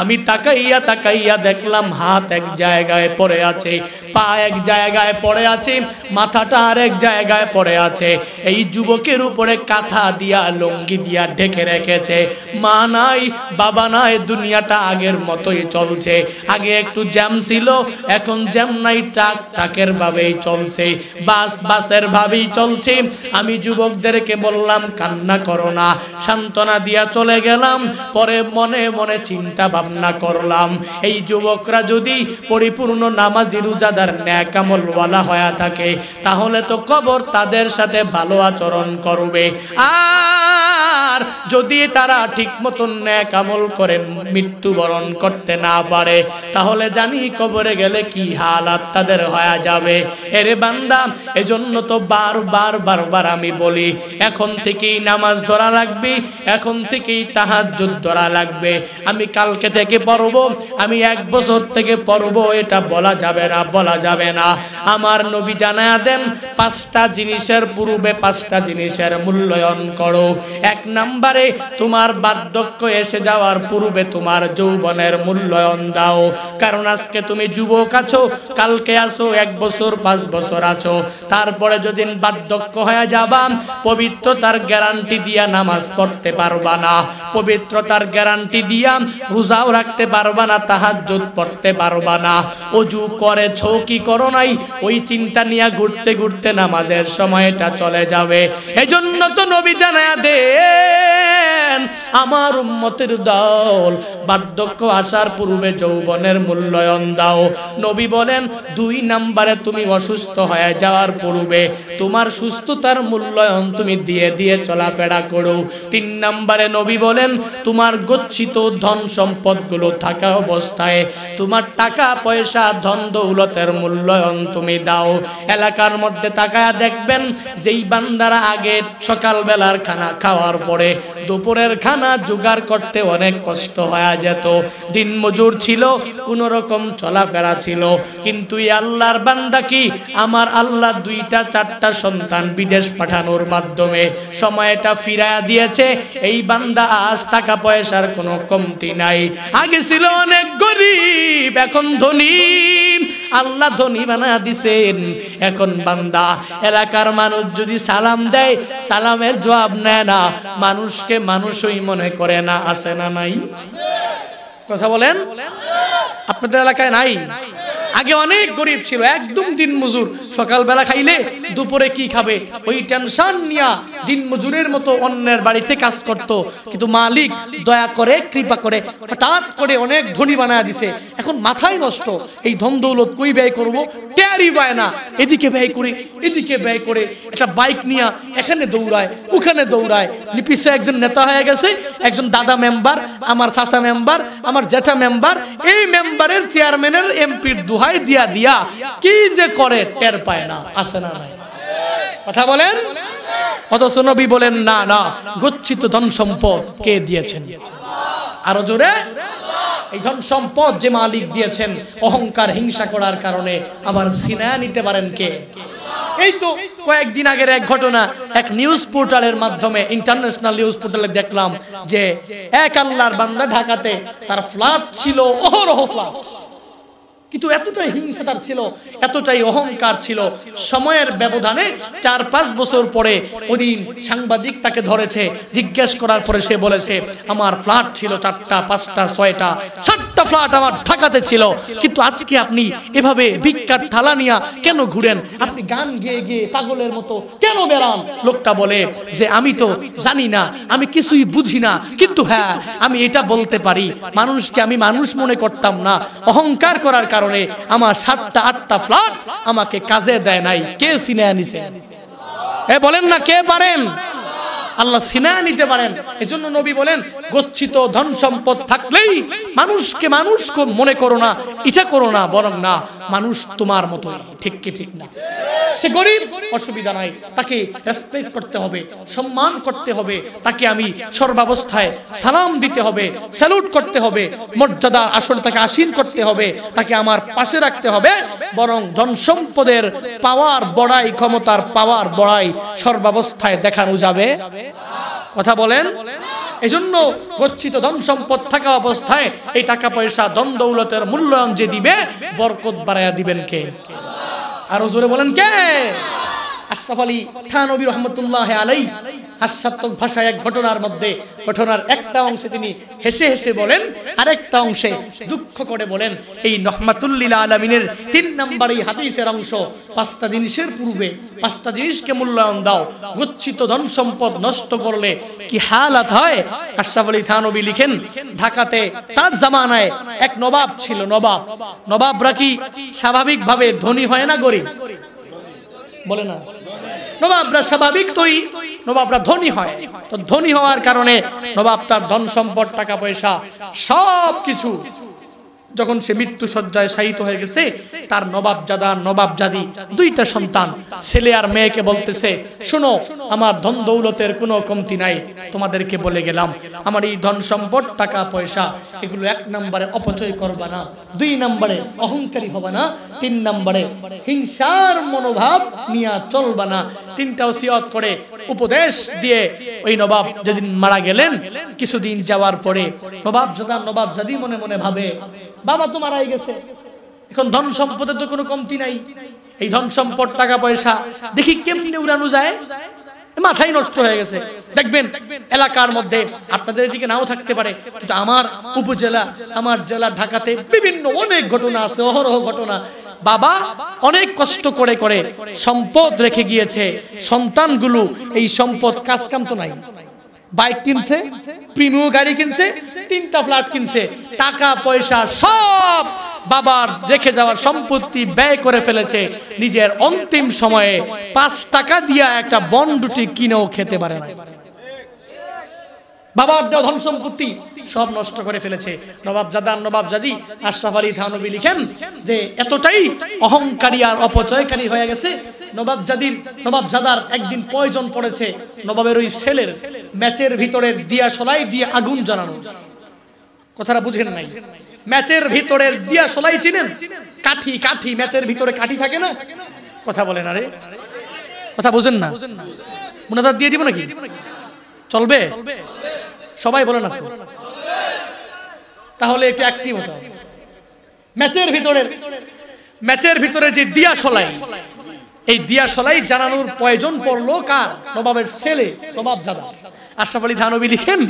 আমি তাকাইয়া তাকাইয়া দেখলাম হাত এক জায়গায় পড়ে আছে পা এক জায়গায় পড়ে আছে মাথাটা আর এক জায়গায় পড়ে আছে এই যুবকের উপরে কাঁথা দিয়া লঙ্গি দিয়া ঢেকে রেখেছে মা নাই বাবা নাই দুনিয়াটা আগের মতোই চলছে আগে একটু জ্যাম ছিল এখন জ্যাম নাই ট্রাক ট্রাকের ভাবেই চলছে বাস বাসের ভাবেই চলছে আমি যুবক যুবকদেরকে বললাম কান্না করো না সান্ত্বনা দিয়া চলে গেলাম পরে মনে মনে চিন্তা ভাবনা করলাম এই যুবকরা যদি পরিপূর্ণ নামাজি রোজাদার ন্যাকামলওয়ালা হয়ে থাকে তাহলে তো কবর তাদের সাথে ভালো আচরণ করবে আর যদি তারা ঠিক মতন ন্যাক আমল করেন মৃত্যুবরণ করতে না পারে তাহলে জানি কবরে গেলে কি হালাত তাদের হয়ে যাবে এরে বান্দা এজন্য তো বার বার বার বার আমি বল বলি এখন থেকেই নামাজ ধরা লাগবে এখন থেকেই যুদ্ধ ধরা লাগবে আমি কালকে থেকে পড়ব আমি এক বছর থেকে পড়ব এটা বলা যাবে না বলা যাবে না আমার নবী জানা দেন পাঁচটা জিনিসের পূর্বে পাঁচটা জিনিসের মূল্যায়ন করো এক নম্বরে তোমার বার্ধক্য এসে যাওয়ার পূর্বে তোমার যৌবনের মূল্যায়ন দাও কারণ আজকে তুমি যুবক আছো কালকে আসো এক বছর পাঁচ বছর আছো তারপরে যদি বার্ধক্য হয়ে যাবাম পবিত্রতার গ্যারান্টি দিয়া নামাজ পড়তে পারবা না পবিত্রতার গ্যারান্টি দিয়া রোজাও রাখতে পারবা না তাহার তাহাজ্জুদ পড়তে পারবা না অজু করে ছো কি করো নাই ওই চিন্তা নিয়ে ঘুরতে ঘুরতে নামাজের সময়টা চলে যাবে এজন্য তো নবী জানায় দে আমার উম্মতের দল বার্ধক্য আসার পূর্বে যৌবনের মূল্যায়ন দাও নবী বলেন দুই নাম্বারে তুমি অসুস্থ হয়ে যাওয়ার পূর্বে তোমার সুস্থতার মূল্যায়ন প্রয়োজন তুমি দিয়ে দিয়ে চলাফেরা করো তিন নম্বরে নবী বলেন তোমার গচ্ছিত ধন সম্পদগুলো থাকা অবস্থায় তোমার টাকা পয়সা ধন দৌলতের মূল্যায়ন তুমি দাও এলাকার মধ্যে তাকায়া দেখবেন যেই বান্দারা আগে সকালবেলার খানা খাওয়ার পরে দুপুরের খানা জোগাড় করতে অনেক কষ্ট হয়ে যেত দিন মজুর ছিল কোনো রকম চলাফেরা ছিল কিন্তু আল্লাহর বান্দা কি আমার আল্লাহ দুইটা চারটা সন্তান বিদেশ পাঠানো ফেরানোর মাধ্যমে সময়টা ফিরা দিয়েছে এই বান্দা আজ টাকা পয়সার কোনো কমতি নাই আগে ছিল অনেক গরিব এখন ধনী আল্লাহ ধনী বানা দিছেন এখন বান্দা এলাকার মানুষ যদি সালাম দেয় সালামের জবাব নেয় না মানুষকে মানুষই মনে করে না আসে না নাই কথা বলেন আপনাদের এলাকায় নাই আগে অনেক গরিব ছিল একদম দিন মজুর সকালবেলা খাইলে দুপুরে কি খাবে ওই টেনশন নিয়া দিন মজুরের মতো অন্যের বাড়িতে কাজ করত কিন্তু মালিক দয়া করে কৃপা করে হঠাৎ করে অনেক ধনী বানায় দিছে এখন মাথায় নষ্ট এই ধন দৌলত কই ব্যয় করবো টেয়ারই পায় না এদিকে ব্যয় করে এদিকে ব্যয় করে একটা বাইক নিয়া এখানে দৌড়ায় ওখানে দৌড়ায় লিপিসে একজন নেতা হয়ে গেছে একজন দাদা মেম্বার আমার চাচা মেম্বার আমার জেঠা মেম্বার এই মেম্বারের চেয়ারম্যানের এমপির দুহা দোহাই দিয়া দিয়া কি যে করে টের পায় না আসে না নাই কথা বলেন অথচ নবী বলেন না না গচ্ছিত ধন সম্পদ কে দিয়েছেন আরো জোরে এই ধন সম্পদ যে মালিক দিয়েছেন অহংকার হিংসা করার কারণে আবার সিনা নিতে পারেন কে এই তো কয়েকদিন আগের এক ঘটনা এক নিউজ পোর্টালের মাধ্যমে ইন্টারন্যাশনাল নিউজ পোর্টালে দেখলাম যে এক আল্লাহর বান্দা ঢাকাতে তার ফ্ল্যাট ছিল অহরহ ফ্ল্যাট কিন্তু এতটাই হিংসাটার ছিল এতটাই অহংকার ছিল সময়ের ব্যবধানে চার পাঁচ বছর পরে ওদিন সাংবাদিক তাকে ধরেছে জিজ্ঞেস করার পরে সে বলেছে আমার ফ্ল্যাট ছিল চারটা পাঁচটা ছয়টা সাতটা ফ্ল্যাট আমার ঢাকাতে ছিল কিন্তু আজকে আপনি এভাবে ভিক্ষার থালা নিয়ে কেন ঘুরেন আপনি গান গিয়ে গিয়ে পাগলের মতো কেন বেড়ান লোকটা বলে যে আমি তো জানি না আমি কিছুই বুঝি না কিন্তু হ্যাঁ আমি এটা বলতে পারি মানুষকে আমি মানুষ মনে করতাম না অহংকার করার কারণে কারণে আমার সাতটা আটটা ফ্ল্যাট আমাকে কাজে দেয় নাই কে সিনে আনিছে এ বলেন না কে পারেন আল্লাহ সিনা নিতে পারেন এজন্য নবী বলেন গচ্ছিত ধন সম্পদ থাকলেই মানুষকে মানুষ মনে করো না ইচ্ছা করো না বরং না মানুষ তোমার মতো ঠিক কি ঠিক না সে গরিব অসুবিধা নাই তাকে রেসপেক্ট করতে হবে সম্মান করতে হবে তাকে আমি সর্বাবস্থায় সালাম দিতে হবে স্যালুট করতে হবে মর্যাদা আসন তাকে আসীন করতে হবে তাকে আমার পাশে রাখতে হবে বরং ধন সম্পদের পাওয়ার বড়াই ক্ষমতার পাওয়ার বড়াই সর্বাবস্থায় দেখানো যাবে কথা বলেন এজন্য গচ্ছিত ধন সম্পদ থাকা অবস্থায় এই টাকা পয়সা ধন দৌলতের মূল্যায়ন যে দিবে বরকত বাড়াইয়া দিবেন কে আরো জোরে বলেন কে ঘটনার মধ্যে অংশে তিনি হেসে হেসে বলেন আরেকটা অংশে দুঃখ করে বলেন এই তিন নম্বর অংশ পাঁচটা জিনিসের পূর্বে পাঁচটা জিনিসকে মূল্যায়ন দাও গচ্ছিত ধন সম্পদ নষ্ট করলে কি হালাত হয় আশাফ আলী থানবী লিখেন ঢাকাতে তার জামানায় এক নবাব ছিল নবাব নবাবরা কি স্বাভাবিকভাবে ধনী হয় না গরিব বলে না নবাবরা স্বাভাবিক তৈরি নবাবরা ধনী হয় তো ধনী হওয়ার কারণে নবাব তার ধন সম্পদ টাকা পয়সা সব কিছু যখন সে মৃত্যু সজ্জায় সাহিত হয়ে গেছে তার নবাব জাদা নবাব জাদি দুইটা সন্তান ছেলে আর মেয়েকে বলতেছে শোনো আমার ধন দৌলতের কোনো কমতি নাই তোমাদেরকে বলে গেলাম আমার এই ধন সম্পদ টাকা পয়সা এগুলো এক নম্বরে অপচয় করবা না দুই নম্বরে অহংকারী হবা না তিন নম্বরে হিংসার মনোভাব নিয়ে চলবা না তিনটা সিয়ত করে উপদেশ দিয়ে ওই নবাব যেদিন মারা গেলেন কিছুদিন যাওয়ার পরে নবাব জাদা নবাব জাদি মনে মনে ভাবে বাবা তো মারাই গেছে এখন ধন সম্পদের তো কোনো কমতি নাই এই ধন সম্পদ টাকা পয়সা দেখি কেমনি উড়ানো যায় মাথাই নষ্ট হয়ে গেছে দেখবেন এলাকার মধ্যে আপনাদের এদিকে নাও থাকতে পারে কিন্তু আমার উপজেলা আমার জেলা ঢাকাতে বিভিন্ন অনেক ঘটনা আছে অহরহ ঘটনা বাবা অনেক কষ্ট করে করে সম্পদ রেখে গিয়েছে সন্তানগুলো এই সম্পদ কাজ কাম তো নাই বাইক কিনছে প্রিমিয় গাড়ি কিনছে তিনটা ফ্ল্যাট কিনছে টাকা পয়সা সব বাবার রেখে যাওয়ার সম্পত্তি ব্যয় করে ফেলেছে নিজের অন্তিম সময়ে পাঁচ টাকা দিয়া একটা বন্ডুটি কিনেও খেতে পারে না বাবার দেওয়া ধন সম্পত্তি সব নষ্ট করে ফেলেছে নবাব জাদার নবাব জাদি আশরাফ আলী থানবী লিখেন যে এতটাই অহংকারী আর অপচয়কারী হয়ে গেছে নবাব জাদির নবাব জাদার একদিন প্রয়োজন পড়েছে নবাবের ওই ছেলের ম্যাচের ভিতরে দিয়া সলাই দিয়ে আগুন জ্বালানো কথাটা বুঝেন নাই ম্যাচের ভিতরে দিয়া সলাই চিনেন কাঠি কাঠি ম্যাচের ভিতরে কাঠি থাকে না কথা বলেন আরে কথা বুঝেন না মুনাজার দিয়ে দিব নাকি চলবে সবাই বলে না তাহলে একটু অ্যাক্টিভ হতে হবে ম্যাচের ভিতরের ম্যাচের ভিতরে যে দিয়া সলাই এই দিয়া সলাই জানানোর প্রয়োজন পড়লো কার নবাবের ছেলে নবাব জাদা আশরাফ আলী ধানবী লিখেন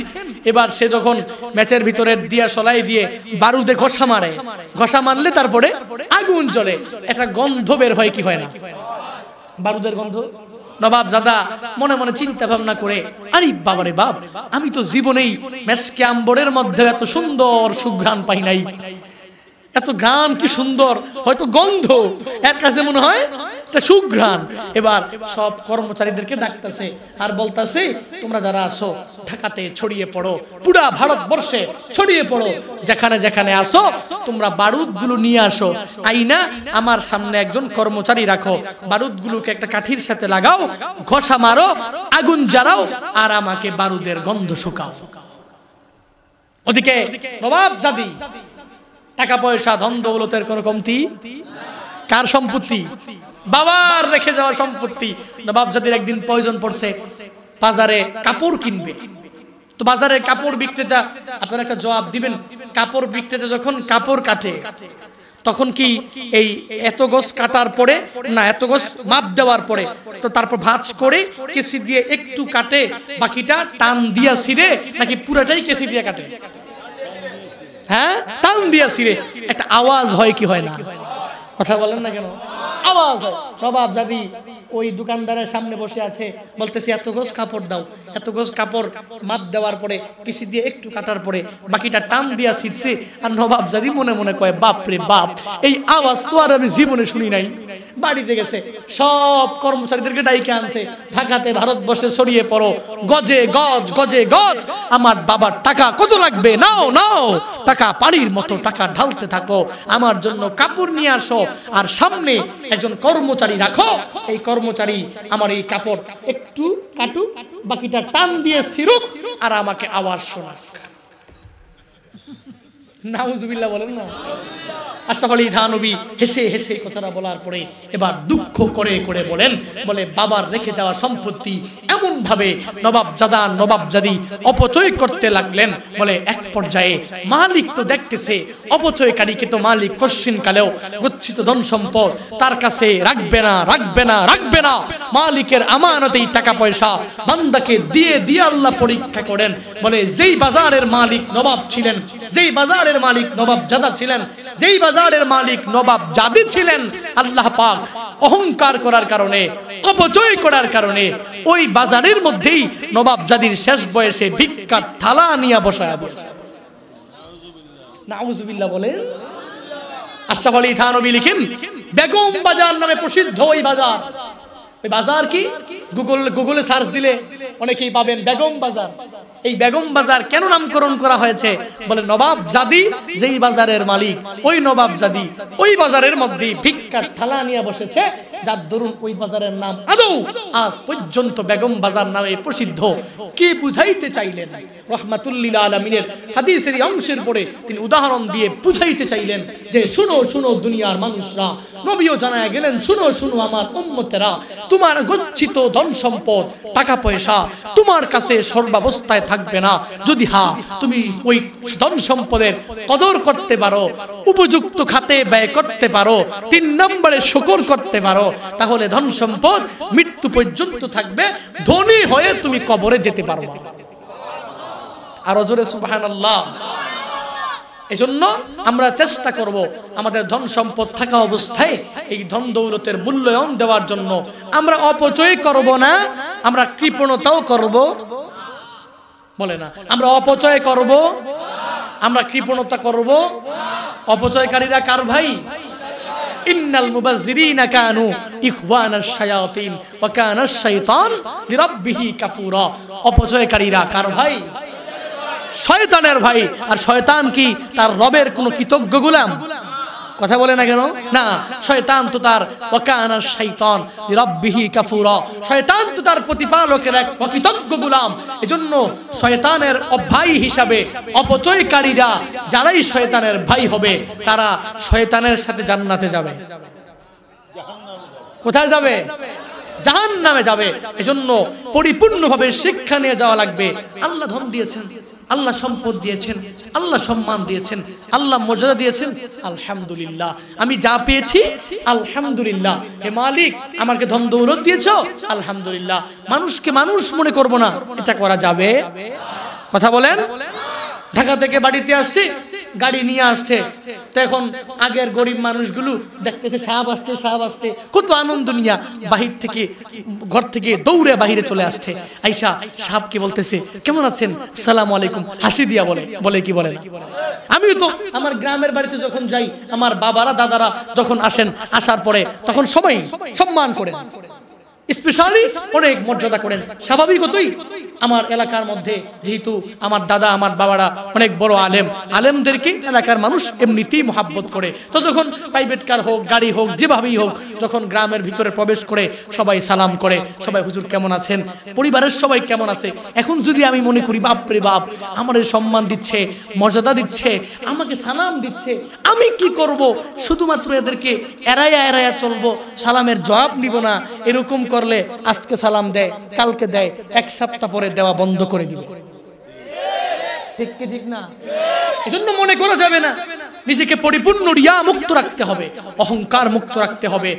এবার সে যখন ম্যাচের ভিতরে দিয়া সলাই দিয়ে বারুদে ঘষা মারে ঘষা মারলে তারপরে আগুন জ্বলে একটা গন্ধ বের হয় কি হয় না বারুদের গন্ধ নবাব দাদা মনে মনে চিন্তা ভাবনা করে আরে বাবারে বাপ আমি তো জীবনেই মেসক্যাম্বরের মধ্যে এত সুন্দর সুঘ্রাণ পাই নাই এত গান কি সুন্দর হয়তো গন্ধ এর কাছে মনে হয় একটা সুঘ্রাণ এবার সব কর্মচারীদেরকে ডাকতেছে আর বলতেছে তোমরা যারা আসো ঢাকাতে ছড়িয়ে পড়ো পুরা ভারতবর্ষে ছড়িয়ে পড়ো যেখানে যেখানে আসো তোমরা বারুদগুলো নিয়ে আসো আইনা আমার সামনে একজন কর্মচারী রাখো বারুদগুলোকে একটা কাঠির সাথে লাগাও ঘষা মারো আগুন জ্বালাও আর আমাকে বারুদের গন্ধ শুকাও ওদিকে নবাব জাদি টাকা পয়সা ধন দৌলতের কোনো কমতি কার সম্পত্তি বাবার রেখে যাওয়া সম্পত্তি নবাবজাদির একদিন প্রয়োজন পড়ছে বাজারে কাপড় কিনবে তো বাজারে কাপড় বিক্রেতা আপনারা একটা জবাব দিবেন কাপড় বিক্রেতা যখন কাপড় কাটে তখন কি এই এত গোস কাটার পরে না এত গোস মাপ দেওয়ার পরে তো তারপর ভাজ করে কেসি দিয়ে একটু কাটে বাকিটা টান দিয়া সিরে নাকি পুরাটাই কেসি দিয়ে কাটে হ্যাঁ টান দিয়া সিরে একটা আওয়াজ হয় কি হয় না কথা বলেন না কেন आवाज है नवाबजादी ওই দোকানদারের সামনে বসে আছে বলতেছি এত গোজ কাপড় দাও এত গোজ কাপড় মাপ দেওয়ার পরে পিসি দিয়ে একটু কাটার পরে বাকিটা টান দিয়া ছিটছে আর নবাব যদি মনে মনে কয় বাপ রে বাপ এই আওয়াজ তো আর আমি জীবনে শুনি নাই বাড়িতে গেছে সব কর্মচারীদেরকে ডাইকে আনছে ঢাকাতে ভারতবর্ষে ছড়িয়ে পড়ো গজে গজ গজে গজ আমার বাবার টাকা কত লাগবে নাও নাও টাকা পানির মতো টাকা ঢালতে থাকো আমার জন্য কাপড় নিয়ে আসো আর সামনে একজন কর্মচারী রাখো এই কর্ম কর্মচারী আমার এই কাপড় একটু কাটু বাকিটা টান দিয়ে সিরুক আর আমাকে আওয়াজ শোনাক নাউজুবিল্লা বলেন না হেসে হেসে কথাটা বলার পরে এবার দুঃখ করে করে বলেন বলে বাবার রেখে যাওয়া সম্পত্তি অপচয় করতে লাগলেন বলে এক পর্যায়ে মালিক তো দেখতেছে অপচয়কারীকে তো মালিক গচ্ছিত ধন সম্পদ তার কাছে রাখবে না রাখবে না রাখবে না মালিকের আমানতেই টাকা পয়সা বান্দাকে দিয়ে দিয়ে আল্লাহ পরীক্ষা করেন বলে যেই বাজারের মালিক নবাব ছিলেন যেই বাজারের বাজারের মালিক নবাব জাদা ছিলেন যেই বাজারের মালিক নবাব জাদি ছিলেন আল্লাহ পাক অহংকার করার কারণে অপচয় করার কারণে ওই বাজারের মধ্যেই নবাব জাদির শেষ বয়সে ভিক্ষার থালা নিয়ে বসায় বসে বলেন আশরাফ আলী থানবী লিখেন বেগম বাজার নামে প্রসিদ্ধ ওই বাজার ওই বাজার কি গুগল গুগলে সার্চ দিলে অনেকেই পাবেন বেগম বাজার এই বেগম বাজার কেন নামকরণ করা হয়েছে বলে নবাব জাদি যেই বাজারের মালিক ওই নবাব জাদি ওই বাজারের মধ্যে ভিক্ষার থালা নিয়ে বসেছে যার দরুন ওই বাজারের নাম আদৌ আজ পর্যন্ত বেগম বাজার নামে প্রসিদ্ধ কে বুঝাইতে চাইলেন রহমাতুল্লিল আলমিনের হাদিসের অংশের পরে তিনি উদাহরণ দিয়ে বুঝাইতে চাইলেন যে শুনো শুনো দুনিয়ার মানুষরা নবীও জানায় গেলেন শুনো শুনো আমার উম্মতেরা তোমার গচ্ছিত ধন সম্পদ টাকা পয়সা তোমার কাছে সর্বাবস্থায় থাকবে না যদি হা তুমি ওই ধন সম্পদের কদর করতে পারো উপযুক্ত খাতে ব্যয় করতে পারো তিন নম্বরে শকর করতে পারো তাহলে ধন সম্পদ মৃত্যু পর্যন্ত থাকবে ধনী হয়ে তুমি কবরে যেতে পারো আর অজরে সুবাহান আল্লাহ এজন্য আমরা চেষ্টা করব আমাদের ধন সম্পদ থাকা অবস্থায় এই ধন দৌলতের মূল্যায়ন দেওয়ার জন্য আমরা অপচয় করব না আমরা কৃপণতাও করব বলে না আমরা অপচয় করব আমরা কৃপণতা করব অপচয়কারীরা কার ভাই ইন্নাল মুবাজ্জিরিনা কানু ইখওয়ানাশ শায়াতিন ওয়া কানাশ শাইতান লিরাব্বিহি কাফুরা অপচয়কারীরা কার ভাই শয়তানের ভাই আর শয়তান কি তার রবের কোন কৃতজ্ঞ গোলাম কথা বলে না কেন না শয়তান তো তার ওয়াকানা শৈতন রব্বিহি কাফুর শয়তান তো তার প্রতিপালকের এক কৃতজ্ঞ গোলাম এজন্য শয়তানের অভাই হিসাবে অপচয়কারীরা যারাই শয়তানের ভাই হবে তারা শয়তানের সাথে জান্নাতে যাবে কোথায় যাবে জাহান নামে যাবে এজন্য পরিপূর্ণভাবে শিক্ষা নিয়ে যাওয়া লাগবে আল্লাহ ধন দিয়েছেন আল্লাহ সম্পদ দিয়েছেন আল্লাহ সম্মান দিয়েছেন আল্লাহ মর্যাদা দিয়েছেন আলহামদুলিল্লাহ আমি যা পেয়েছি আলহামদুলিল্লাহ হে মালিক আমাকে ধন দৌলত দিয়েছ আলহামদুলিল্লাহ মানুষকে মানুষ মনে করব না এটা করা যাবে কথা বলেন ঢাকা থেকে বাড়িতে আসছি গাড়ি নিয়ে আসছে তো এখন আগের গরিব মানুষগুলো দেখতেছে সাপ আসছে সাপ আসছে কত আনন্দ নিয়া বাহির থেকে ঘর থেকে দৌড়ে বাহিরে চলে আসছে আইসা সাপকে বলতেছে কেমন আছেন সালাম আলাইকুম হাসি দিয়া বলে বলে কি বলে আমিও তো আমার গ্রামের বাড়িতে যখন যাই আমার বাবারা দাদারা যখন আসেন আসার পরে তখন সবাই সম্মান করেন স্পেশালি অনেক মর্যাদা করেন স্বাভাবিক হতোই আমার এলাকার মধ্যে যেহেতু আমার দাদা আমার বাবারা অনেক বড় আলেম আলেমদেরকে এলাকার মানুষ এমনিতেই মহাব্বত করে তো যখন প্রাইভেট কার হোক গাড়ি হোক যেভাবেই হোক যখন গ্রামের ভিতরে প্রবেশ করে সবাই সালাম করে সবাই হুজুর কেমন আছেন পরিবারের সবাই কেমন আছে এখন যদি আমি মনে করি বাপরে বাপ আমার সম্মান দিচ্ছে মর্যাদা দিচ্ছে আমাকে সালাম দিচ্ছে আমি কি করব শুধুমাত্র এদেরকে এড়াইয়া এড়াইয়া চলবো সালামের জবাব নিব না এরকম কর করলে আজকে সালাম দেয় কালকে দেয় এক সপ্তাহ পরে দেওয়া বন্ধ করে দিবে ঠিক কি ঠিক না মনে করা যাবে না নিজেকে পরিপূর্ণ রিয়া মুক্ত রাখতে হবে অহংকার মুক্ত রাখতে হবে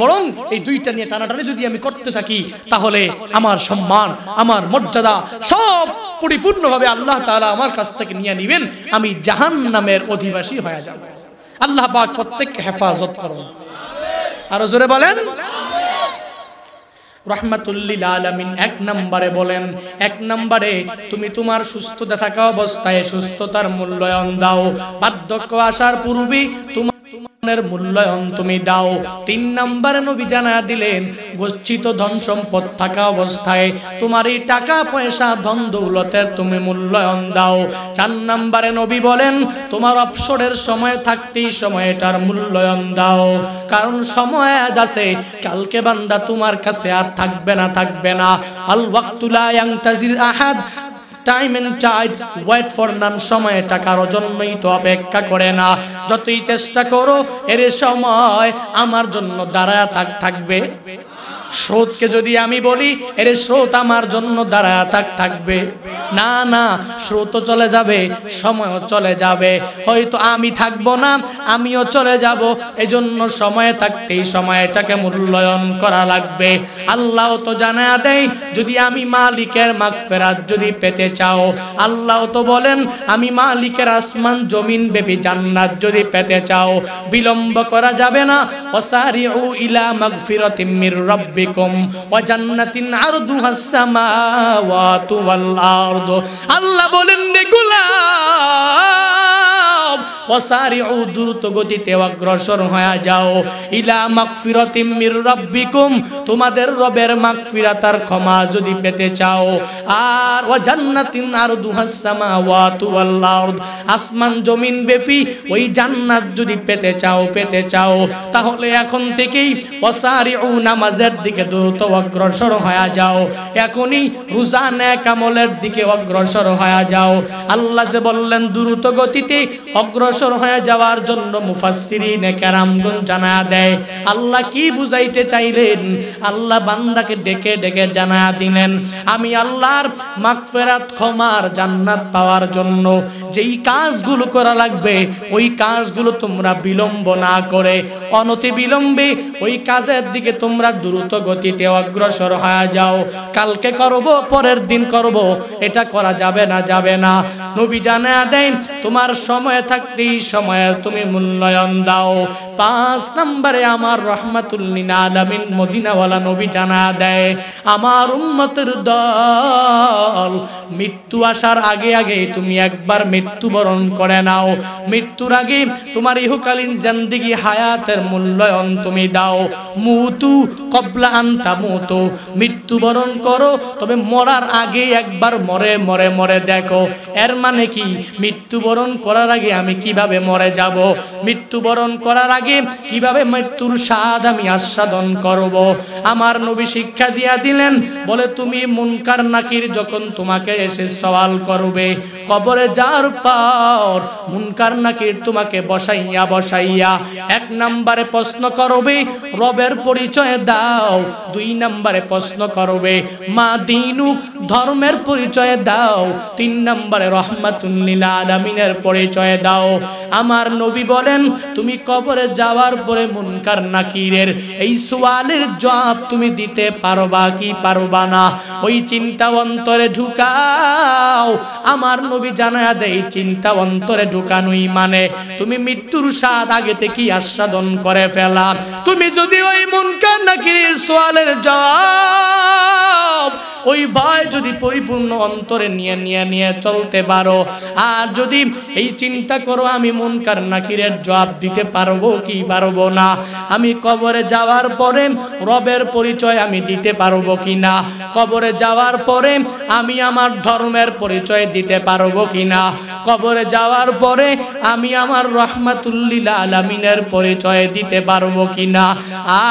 বরং এই দুইটা নিয়ে টানাটানি যদি আমি করতে থাকি তাহলে আমার সম্মান আমার মর্যাদা সব পরিপূর্ণভাবে আল্লাহ তালা আমার কাছ থেকে নিয়ে নিবেন আমি নামের অধিবাসী হয়ে যাব আল্লাহ প্রত্যেককে হেফাজত করুন আরো জোরে বলেন রহমাতুল্লিল আলামিন এক নম্বরে বলেন এক নম্বরে তুমি তোমার সুস্থতা থাকা অবস্থায় সুস্থতার মূল্যায়ন দাও বার্ধক্য আসার পূর্বে তোমার মূল্যায়ন তুমি দাও তিন নাম্বার নবী জানা দিলেন গচ্ছিত ধন সম্পদ থাকা অবস্থায় তোমার এই টাকা পয়সা ধন দৌলতের তুমি মূল্যায়ন দাও চার নাম্বারে নবী বলেন তোমার অবসরের সময় থাকতেই সময় এটার মূল্যায়ন দাও কারণ সময় আজ আছে কালকে বান্দা তোমার কাছে আর থাকবে না থাকবে না আল ওয়াক্তুলা আহাদ time and tide wait for none সময়ে টাকার জন্যই তো অপেক্ষা করে না যতই চেষ্টা করো এর সময় আমার জন্য দাঁড়ায় থাকবে স্রোতকে যদি আমি বলি এর স্রোত আমার জন্য দাঁড়া থাক থাকবে না না স্রোত চলে যাবে সময়ও চলে যাবে হয়তো আমি থাকবো না আমিও চলে যাব এজন্য সময়ে থাকতেই সময়টাকে মূল্যায়ন করা লাগবে আল্লাহ তো জানা দেয় যদি আমি মালিকের মাগ ফেরাত যদি পেতে চাও আল্লাহ তো বলেন আমি মালিকের আসমান জমিন ব্যাপী জান্নাত যদি পেতে চাও বিলম্ব করা যাবে না অসারি ইলা মাগফিরতিমির রব্ব রব্বিকুম ওয়া জান্নাতিন আরদুহাস সামাওয়াতু ওয়াল আরদ আল্লাহ বলেন নে গোলাপ ওসারিউ দ্রুত গতিতে অগ্রসর হয়ে যাও ইলা মাগফিরাতিম মির রাব্বিকুম তোমাদের রবের মাগফিরাত ক্ষমা যদি পেতে চাও আর ওয়া জান্নাতিন আরদুহাস সামাওয়াতু ওয়াল আরদ আসমান জমিন ব্যাপী ওই জান্নাত যদি পেতে চাও পেতে চাও তাহলে এখন থেকেই ওসারিউ নামাজের দিকে দ্রুত অগ্রসর হয়ে যাও এখনই রোজা নেক আমলের দিকে অগ্রসর হয়ে যাও আল্লাহ যে বললেন দ্রুত গতিতে অগ্রসর অগ্রসর হয়ে যাওয়ার জন্য জানা দেয় আল্লাহ কি বুঝাইতে চাইলেন আল্লাহ বান্দাকে ডেকে ডেকে জানা দিলেন আমি আল্লাহর মাগফিরাত ক্ষমার জান্নাত পাওয়ার জন্য যেই কাজগুলো করা লাগবে ওই কাজগুলো তোমরা বিলম্ব না করে অনতি বিলম্বে ওই কাজের দিকে তোমরা দ্রুত গতিতে অগ্রসর হয়ে যাও কালকে করব পরের দিন করব এটা করা যাবে না যাবে না নবী জানা দেন তোমার সময় থাকতেই সময় তুমি মূল্যায়ন দাও পাঁচ নম্বরে আমার রহমাতুল্লিন মদিনাওয়ালা নবী জানা দেয় আমার উন্মতের দল মৃত্যু আসার আগে আগে তুমি একবার মৃত্যুবরণ করে নাও মৃত্যুর আগে তোমার ইহুকালীন জান্দিগি হায়াতের মূল্যায়ন তুমি দাও মুতু কবলা আন্তা মুতু মৃত্যুবরণ করো তবে মরার আগে একবার মরে মরে মরে দেখো এর মানে কি মৃত্যুবরণ করার আগে আমি কিভাবে মরে যাব মৃত্যুবরণ করার আগে লাগে কিভাবে মৃত্যুর স্বাদ আমি আস্বাদন করব। আমার নবী শিক্ষা দিয়া দিলেন বলে তুমি মুনকার নাকির যখন তোমাকে এসে সওয়াল করবে কবরে যার পর মুনকার নাকির তোমাকে বসাইয়া বসাইয়া এক নাম্বারে প্রশ্ন করবে রবের পরিচয় দাও দুই নাম্বারে প্রশ্ন করবে মা দিনু ধর্মের পরিচয় দাও তিন নাম্বারে রহমাতুল্লিল আলামিনের পরিচয় দাও আমার নবী বলেন তুমি কবরে যাওয়ার পরে মুনকার নাকিরের এই সোয়ালের জবাব তুমি দিতে পারবা কি পারবা না ওই চিন্তা অন্তরে ঢুকাও আমার নবী জানা দেয় চিন্তা অন্তরে ঢুকানোই মানে তুমি মৃত্যুর স্বাদ আগে থেকে আস্বাদন করে ফেলা তুমি যদি ওই মুনকার নাকিরের সোয়ালের জবাব ওই ভয় যদি পরিপূর্ণ অন্তরে নিয়ে নিয়ে নিয়ে চলতে পারো আর যদি এই চিন্তা করো আমি মুনকার নাকিরের জবাব দিতে পারবো কি পারবো না আমি কবরে যাওয়ার পরে রবের পরিচয় আমি দিতে পারবো কি না কবরে যাওয়ার পরে আমি আমার ধর্মের পরিচয় দিতে পারবো কি না কবরে যাওয়ার পরে আমি আমার রহমাতুল্লিল আলমিনের পরিচয় দিতে পারবো কি না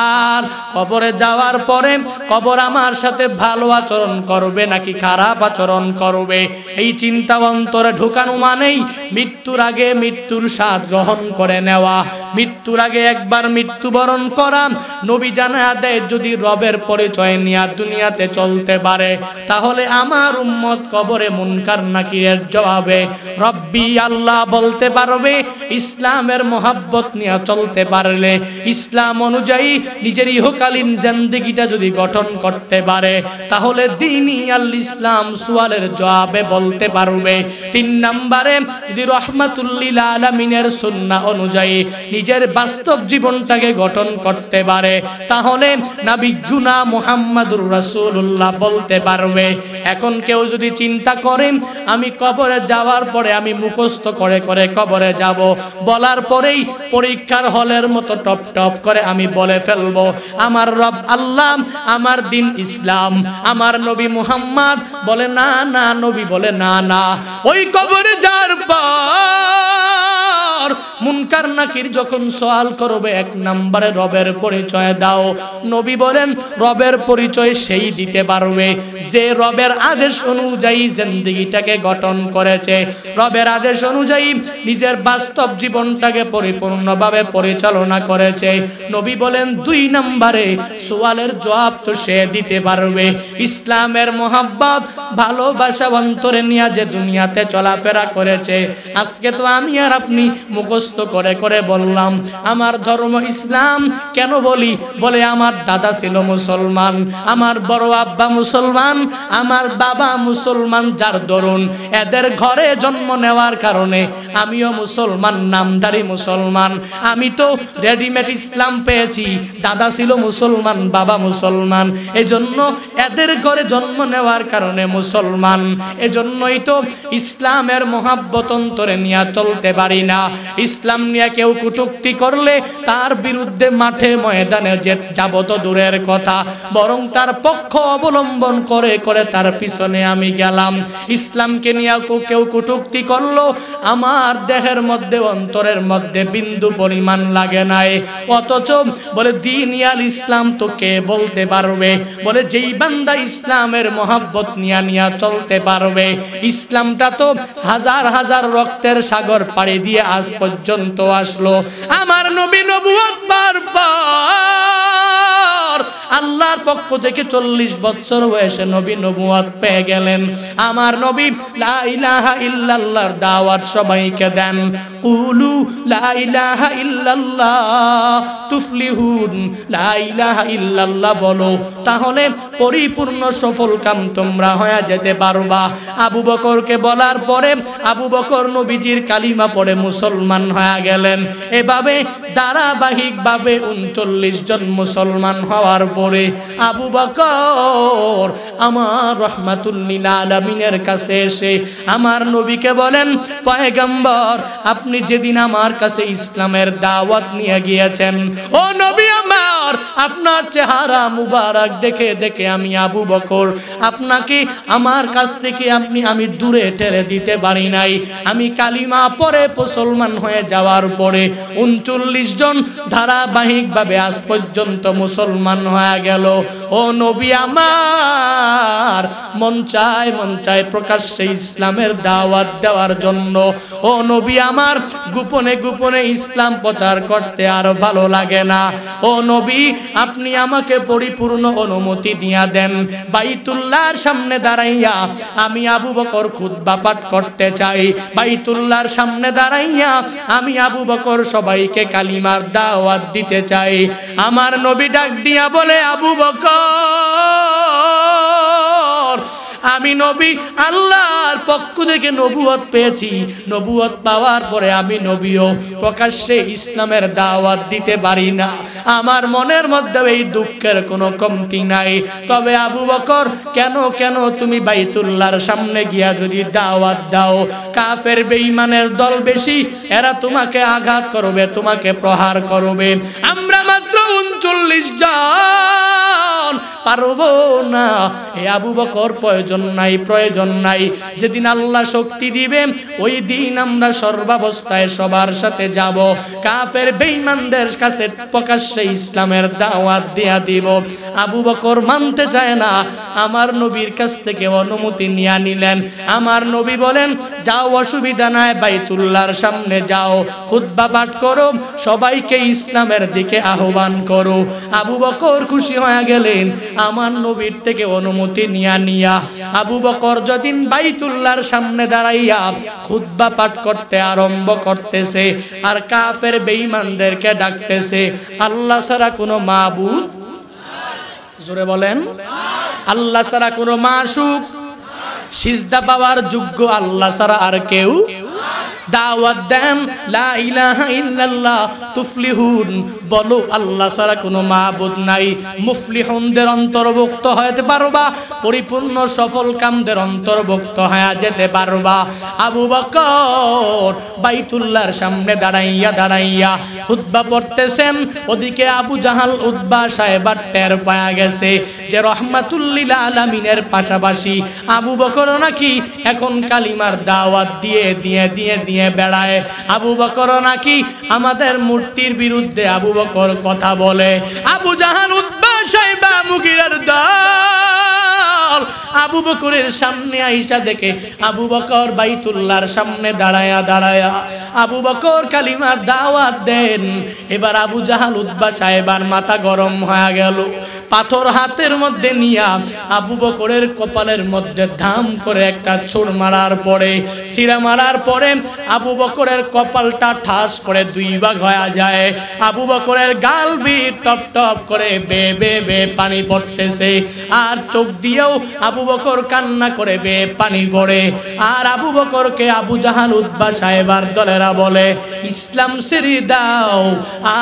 আর কবরে যাওয়ার পরে কবর আমার সাথে ভালো আচরণ করবে নাকি খারাপ আচরণ করবে এই চিন্তা অন্তরে ঢুকানো মানেই মৃত্যুর আগে মৃত্যুর স্বাদ গ্রহণ করে নেওয়া মৃত্যু মৃত্যুর আগে একবার মৃত্যুবরণ করা নবী জানা দেয় যদি রবের পরিচয় নিয়ে দুনিয়াতে চলতে পারে তাহলে আমার উম্মত কবরে মুনকার এর জবাবে রব্বি আল্লাহ বলতে পারবে ইসলামের মোহাব্বত নিয়ে চলতে পারলে ইসলাম অনুযায়ী নিজের ইহকালীন জেন্দিগিটা যদি গঠন করতে পারে তাহলে দিনই আল ইসলাম সুয়ালের জবাবে বলতে পারবে তিন নম্বরে যদি রহমাতুল্লিল আলমিনের সুন্না অনুযায়ী নিজের বাস্তব জীবনটাকে গঠন করতে পারে তাহলে নাবিগুনা মোহাম্মদুর রাসুল্লাহ বলতে পারবে এখন কেউ যদি চিন্তা করেন আমি কবরে যাওয়ার পরে আমি মুখস্থ করে করে কবরে যাব বলার পরেই পরীক্ষার হলের মতো টপ টপ করে আমি বলে ফেলবো আমার রব আল্লাহ আমার দিন ইসলাম আমার নবী মুহাম্মদ বলে না না নবী বলে না না ওই কবরে যাওয়ার পর নম্বর মুনকার নাকির যখন সওয়াল করবে এক নম্বরে রবের পরিচয় দাও নবী বলেন রবের পরিচয় সেই দিতে পারবে যে রবের আদেশ অনুযায়ী জিন্দগিটাকে গঠন করেছে রবের আদেশ অনুযায়ী নিজের বাস্তব জীবনটাকে পরিপূর্ণভাবে পরিচালনা করেছে নবী বলেন দুই নম্বরে সোয়ালের জবাব তো সে দিতে পারবে ইসলামের মোহাব্বত ভালোবাসা অন্তরে নিয়ে যে দুনিয়াতে চলাফেরা করেছে আজকে তো আমি আর আপনি মুখস্থ করে করে বললাম আমার ধর্ম ইসলাম কেন বলি বলে আমার দাদা ছিল মুসলমান আমার বড় আব্বা মুসলমান আমার বাবা মুসলমান যার দরুন এদের ঘরে জন্ম নেওয়ার কারণে আমিও মুসলমান নামদারি মুসলমান আমি তো রেডিমেড ইসলাম পেয়েছি দাদা ছিল মুসলমান বাবা মুসলমান এজন্য এদের ঘরে জন্ম নেওয়ার কারণে মুসলমান এজন্যই তো ইসলামের মহাব্বত অন্তরে নিয়ে চলতে পারি না ইসলাম নিয়ে কেউ কুটুক্তি করলে তার বিরুদ্ধে মাঠে ময়দানে যে যাব তো দূরের কথা বরং তার পক্ষ অবলম্বন করে করে তার পিছনে আমি গেলাম ইসলামকে নিয়ে কেউ কুটুক্তি করলো আমার দেহের মধ্যে অন্তরের মধ্যে বিন্দু পরিমাণ লাগে নাই অথচ বলে দিন ইয়াল ইসলাম তো কে বলতে পারবে বলে যেই বান্দা ইসলামের মহাব্বত নিয়া নিয়া চলতে পারবে ইসলামটা তো হাজার হাজার রক্তের সাগর পাড়ি দিয়ে আস পর্যন্ত আসলো আমার নবী নবুয়াত বারবার আল্লাহর পক্ষ থেকে চল্লিশ বছর বয়সে নবী নবুয়াদ পেয়ে গেলেন আমার নবী লাইলাহা ইলাহা ইল্লাল্লাহর দাওয়াত সবাইকে দেন কুলু লাইলাহা ইলাহা ইল্লাল্লাহ তুফলিহুন লাইলাহা ইলাহা ইল্লাল্লাহ বলো তাহলে পরিপূর্ণ সফল কাম তোমরা হয়ে যেতে পারবা আবু বকরকে বলার পরে আবু বকর নবীজির কালিমা পড়ে মুসলমান হয়ে গেলেন এভাবে ধারাবাহিকভাবে উনচল্লিশ জন মুসলমান হওয়ার পরে আবু বকর আমার রহমাতুল্লিল আলমিনের কাছে এসে আমার নবীকে বলেন পয়গম্বর আপনি যেদিন আমার কাছে ইসলামের দাওয়াত নিয়ে গিয়েছেন ও নবী আমার আমার আপনার চেহারা মুবারক দেখে দেখে আমি আবু বকর আপনাকে আমার কাছ থেকে আপনি আমি দূরে ঠেলে দিতে পারি নাই আমি কালিমা পরে মুসলমান হয়ে যাওয়ার পরে উনচল্লিশ জন ধারাবাহিকভাবে আজ পর্যন্ত মুসলমান হয়ে গেল ও নবী আমার মন চায় মন চায় প্রকাশ্যে ইসলামের দাওয়াত দেওয়ার জন্য ও নবী আমার গোপনে গোপনে ইসলাম প্রচার করতে আর ভালো লাগে না ও নবী নবী আপনি আমাকে পরিপূর্ণ অনুমতি দিয়া দেন বাইতুল্লার সামনে দাঁড়াইয়া আমি আবু বকর খুদ্া পাঠ করতে চাই বাইতুল্লার সামনে দাঁড়াইয়া আমি আবু বকর সবাইকে কালিমার দাওয়াত দিতে চাই আমার নবী ডাক দিয়া বলে আবু বকর আমি নবী আল্লাহর পক্ষ থেকে নবুয়ত পেয়েছি নবুয়ত পাওয়ার পরে আমি নবীও প্রকাশ্যে ইসলামের দাওয়াত দিতে পারি না আমার মনের মধ্যে এই দুঃখের কোনো কমতি নাই তবে আবু বকর কেন কেন তুমি বাইতুল্লার সামনে গিয়া যদি দাওয়াত দাও কাফের বেইমানের দল বেশি এরা তোমাকে আঘাত করবে তোমাকে প্রহার করবে আমরা মাত্র উনচল্লিশ জন পারবো না এ আবু বকর প্রয়োজন নাই প্রয়োজন নাই যেদিন আল্লাহ শক্তি দিবে ওই দিন আমরা সর্বাবস্থায় সবার সাথে যাব কাফের বেঈমানদের কাছে প্রকাশ্যে ইসলামের দাওয়াত দেয়া দিব আবু বকর মানতে চায় না আমার নবীর কাছ থেকে অনুমতি নিয়ে নিলেন আমার নবী বলেন যাও অসুবিধা নাই বাইতুল্লাহর সামনে যাও খুদ্া পাঠ করো সবাইকে ইসলামের দিকে আহ্বান করো আবু বকর খুশি হয়ে গেলেন আমার নবীর থেকে অনুমতি নিয়া নিয়া আবু বকর যদিন বাইতুল্লার সামনে দাঁড়াইয়া খুদ্া পাঠ করতে আরম্ভ করতেছে আর কাফের বেঈমানদেরকে ডাকতেছে আল্লাহ ছাড়া কোনো মাবুদ জোরে বলেন আল্লাহ ছাড়া কোনো মাসুক সিজদা পাওয়ার যোগ্য আল্লাহ ছাড়া আর কেউ দাওয়াত দেন লা ইলাহা ইল্লাল্লাহ তুফলিহুন বলো আল্লাহ ছাড়া কোনো মাহবুদ নাই মুফলিহুনদের অন্তর্ভুক্ত হতে পারবা পরিপূর্ণ সফল কামদের অন্তর্ভুক্ত হয়ে যেতে পারবা আবু বকর বাইতুল্লাহর সামনে দাঁড়াইয়া দাঁড়াইয়া খুতবা পড়তেছেন ওদিকে আবু জাহাল উদ্বা সাহেবার টের পাওয়া গেছে যে রহমাতুল্লিল আলামিনের পাশাপাশি আবু বকর নাকি এখন কালিমার দাওয়াত দিয়ে দিয়ে দিয়ে দিয়ে নিয়ে বেড়ায় আবু বকর নাকি আমাদের মূর্তির বিরুদ্ধে আবু বকর কথা বলে আবু জাহান উদ্বা সাহেবা মুগিরার দল আবু বকরের সামনে আইসা দেখে আবু বকর বাইতুল্লার সামনে দাঁড়ায়া দাঁড়ায়া আবু বকর কালিমার দাওয়াত দেন এবার আবু জাহাল উদ্বা সাহেবার মাথা গরম হয়ে গেল পাথর হাতের মধ্যে নিয়া আবু বকরের কপালের মধ্যে ধাম করে একটা ছোড় মারার পরে শিরা মারার পরে আবু বকরের কপালটা ঠাস করে দুই ভাগ হয়ে যায় আবু বকরের গাল বি টপ টপ করে বে বে বে পানি পড়তেছে আর চোখ দিয়েও আবু বকর কান্না করে বে পানি পড়ে আর আবু বকরকে আবু জাহাল উদ্বা সাহেবার দলেরা বলে ইসলাম সিরি দাও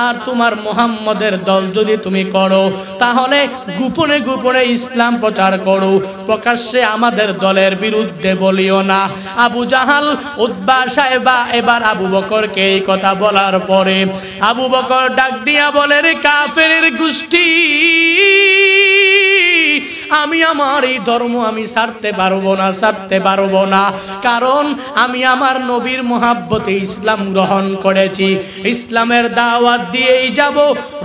আর তোমার মোহাম্মদের দল যদি তুমি করো তাহলে গোপনে গোপনে ইসলাম প্রচার করো প্রকাশ্যে আমাদের দলের বিরুদ্ধে বলিও না আবু জাহাল উদ্বা সাহেবা এবার আবু বকরকে এই কথা বলার পরে আবু বকর ডাক দিয়া বলে রে কাফের গোষ্ঠী see আমি আমার এই ধর্ম আমি সারতে পারবো না সারতে পারবো না কারণ আমি আমার নবীর মহাব্বতে ইসলাম গ্রহণ করেছি ইসলামের দাওয়াত দিয়েই যাব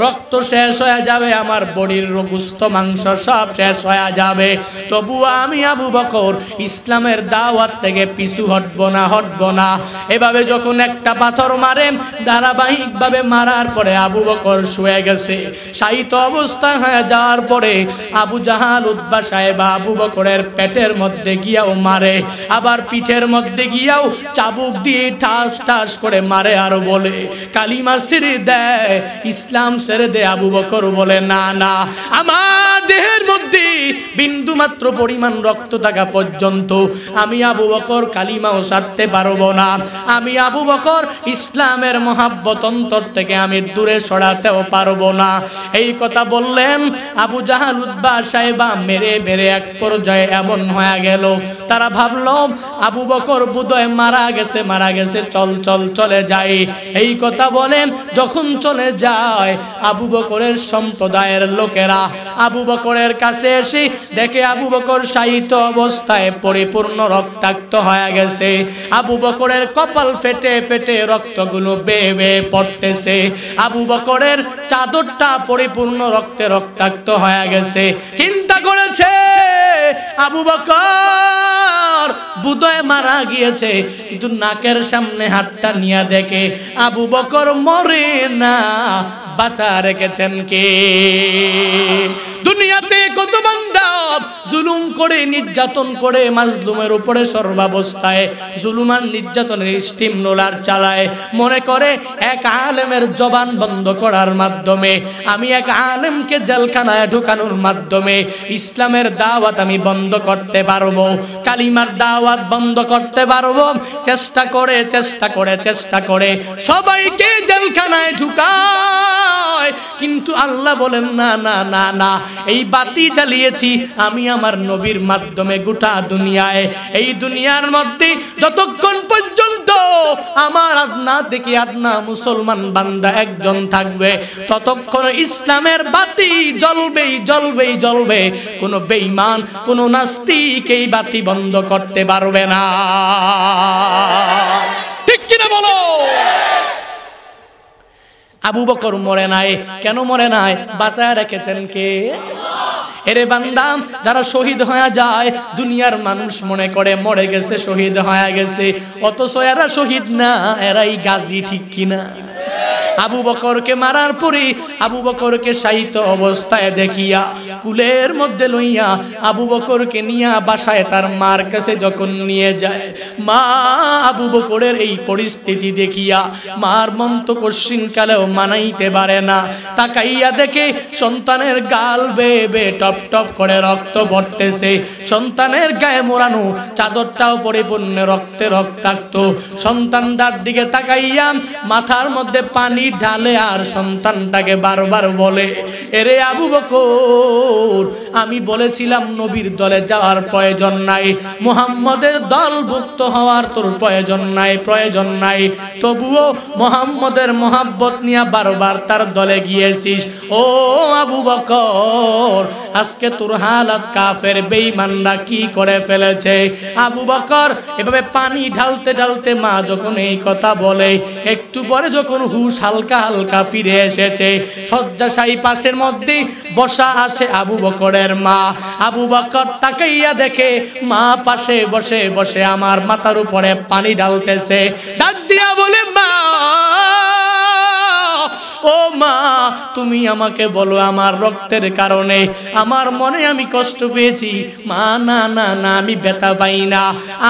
রক্ত শেষ হয়ে যাবে আমার বডির রোগুস্থ মাংস সব শেষ হয়ে যাবে তবু আমি আবু বকর ইসলামের দাওয়াত থেকে পিছু হটবো না হটবো না এভাবে যখন একটা পাথর মারে ধারাবাহিকভাবে মারার পরে আবু বকর শুয়ে গেছে সাহিত অবস্থা হয়ে যাওয়ার পরে আবু জাহাল উদ্বা সাহেব আবু বকরের পেটের মধ্যে গিয়াও মারে আবার পিঠের মধ্যে গিয়াও চাবুক দিয়ে ঠাস ঠাস করে মারে আর বলে কালিমা ছেড়ে দেয় ইসলাম সেরে দে আবু বকর বলে না না আমার দেহের মধ্যে বিন্দু মাত্র পরিমাণ রক্ত থাকা পর্যন্ত আমি আবু বকর কালিমাও সারতে পারব না আমি আবু বকর ইসলামের মহাব্বত অন্তর থেকে আমি দূরে সরাতেও পারব না এই কথা বললেন আবু জাহাল উদ্বা এক পর্যায়ে এমন গেল তারা আবু বকর মারা গেছে মারা গেছে চল চল চলে এই কথা বলেন যখন চলে যায় আবু বকরের সম্প্রদায়ের লোকেরা আবু বকরের কাছে এসে দেখে আবু বকর সাহিত অবস্থায় পরিপূর্ণ রক্তাক্ত হয়ে গেছে আবু বকরের কপাল ফেটে ফেটে রক্তগুলো বেয়ে বেয়ে পড়তেছে আবু বকরের চাদরটা পরিপূর্ণ রক্তে রক্তাক্ত হয়ে গেছে চিন্তা করেছে আবু বকর বুদয় মারা গিয়েছে কিন্তু নাকের সামনে হাতটা নিয়ে দেখে আবু বকর মরে না বাঁচা রেখেছেন কে দুনিয়াতে কত বান্দা জুলুম করে নির্যাতন করে মাজলুমের উপরে সর্বাবস্থায় জুলুমান নির্যাতনের স্টিম নোলার চালায় মনে করে এক আলেমের জবান বন্ধ করার মাধ্যমে আমি এক আলেমকে জেলখানায় ঢুকানোর মাধ্যমে ইসলামের দাওয়াত আমি বন্ধ করতে পারবো কালিমার দাওয়াত বন্ধ করতে পারবো চেষ্টা করে চেষ্টা করে চেষ্টা করে সবাইকে জেলখানায় ঢুকা হয় কিন্তু আল্লাহ বলেন না না না না এই বাতি জ্বালিয়েছি আমি আমার নবীর মাধ্যমে গোটা দুনিয়ায় এই দুনিয়ার মধ্যে যতক্ষণ পর্যন্ত আমার আদনা থেকে আদনা মুসলমান বান্দা একজন থাকবে ততক্ষণ ইসলামের বাতি জ্বলবেই জ্বলবেই জ্বলবে কোনো বেঈমান কোনো নাস্তিক এই বাতি বন্ধ করতে পারবে না ঠিক কিনা বলো আবু বকর মরে নাই কেন মরে নাই বাঁচায় রেখেছেন কে এরে বান্দাম যারা শহীদ হয়ে যায় দুনিয়ার মানুষ মনে করে মরে গেছে শহীদ হয়ে গেছে অথচ এরা শহীদ না এরাই গাজী ঠিক কিনা আবু বকরকে মারার পরে আবু বকরকে সাহিত অবস্থায় দেখিয়া কুলের মধ্যে লইয়া আবু বকরকে নিয়া বাসায় তার মার কাছে যখন নিয়ে যায় মা আবু বকরের এই পরিস্থিতি দেখিয়া মার মন তো কশ্চিনকালেও মানাইতে পারে না তাকাইয়া দেখে সন্তানের গাল বেয়ে বেয়ে টপ টপ করে রক্ত বর্তেছে সন্তানের গায়ে মোড়ানো চাদরটাও পরিপূর্ণ রক্তে রক্তাক্ত সন্তানদার দিকে তাকাইয়া মাথার মধ্যে পানি ঢালে আর সন্তানটাকে বারবার বলে এরে আবু বকর আমি বলেছিলাম নবীর দলে যাওয়ার প্রয়োজন নাই মোহাম্মদের দলভুক্ত হওয়ার তোর প্রয়োজন নাই প্রয়োজন নাই তবুও মোহাম্মদের মহাব্বত নিয়ে বারবার তার দলে গিয়েছিস ও আবু বকর আজকে তোর হালাত কাফের বেইমানরা কি করে ফেলেছে আবু বকর এভাবে পানি ঢালতে ঢালতে মা যখন এই কথা বলে একটু পরে যখন হুশ হাল হালকা হালকা ফিরে এসেছে শয্যাশায়ী পাশের মধ্যে বসা আছে আবু বকরের মা আবু বকর তাকাইয়া দেখে মা পাশে বসে বসে আমার মাথার উপরে পানি ঢালতেছে ডাক দিয়া বলে মা ও মা তুমি আমাকে বলো আমার রক্তের কারণে আমার মনে আমি কষ্ট পেয়েছি মা না না না আমি ব্যথা পাই না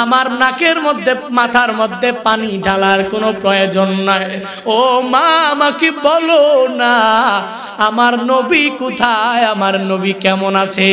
আমার নাকের মধ্যে মাথার মধ্যে পানি ঢালার কোনো প্রয়োজন নাই ও মা আমাকে বলো না আমার নবী কোথায় আমার নবী কেমন আছে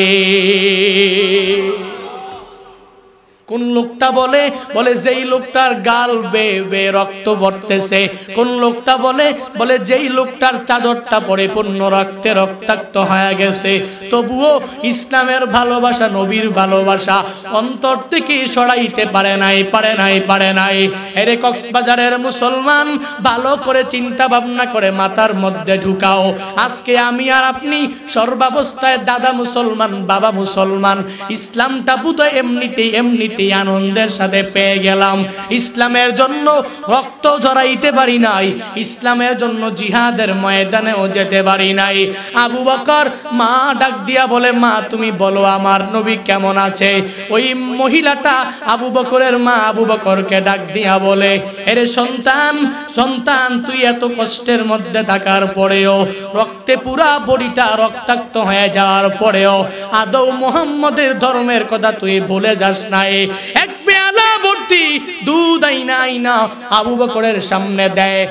কোন লোকটা বলে বলে যেই লোকটার গাল বে বে রক্ত বর্তেছে কোন লোকটা বলে বলে যেই লোকটার চাদরটা পূর্ণ রক্তে রক্তাক্ত হয়ে গেছে তবুও ইসলামের ভালোবাসা নবীর ভালোবাসা অন্তর থেকে সরাইতে পারে নাই পারে নাই পারে নাই এরে কক্সবাজারের মুসলমান ভালো করে চিন্তা ভাবনা করে মাথার মধ্যে ঢুকাও আজকে আমি আর আপনি সর্বাবস্থায় দাদা মুসলমান বাবা মুসলমান ইসলামটা বুধ এমনিতেই এমনিতে বৃত্তি আনন্দের সাথে পেয়ে গেলাম ইসলামের জন্য রক্ত জড়াইতে পারি নাই ইসলামের জন্য জিহাদের ময়দানেও যেতে পারি নাই আবু বকর মা ডাক দিয়া বলে মা তুমি বলো আমার নবী কেমন আছে ওই মহিলাটা আবু বকরের মা আবু বকরকে ডাক দিয়া বলে এর সন্তান সন্তান তুই এত কষ্টের মধ্যে থাকার পরেও রক্তে পুরা বডিটা রক্তাক্ত হয়ে যাওয়ার পরেও আদৌ মোহাম্মদের ধর্মের কথা তুই ভুলে যাস নাই এক পেয়ালা ভর্তি দুধ আইনা না আবু বকরের সামনে দেয়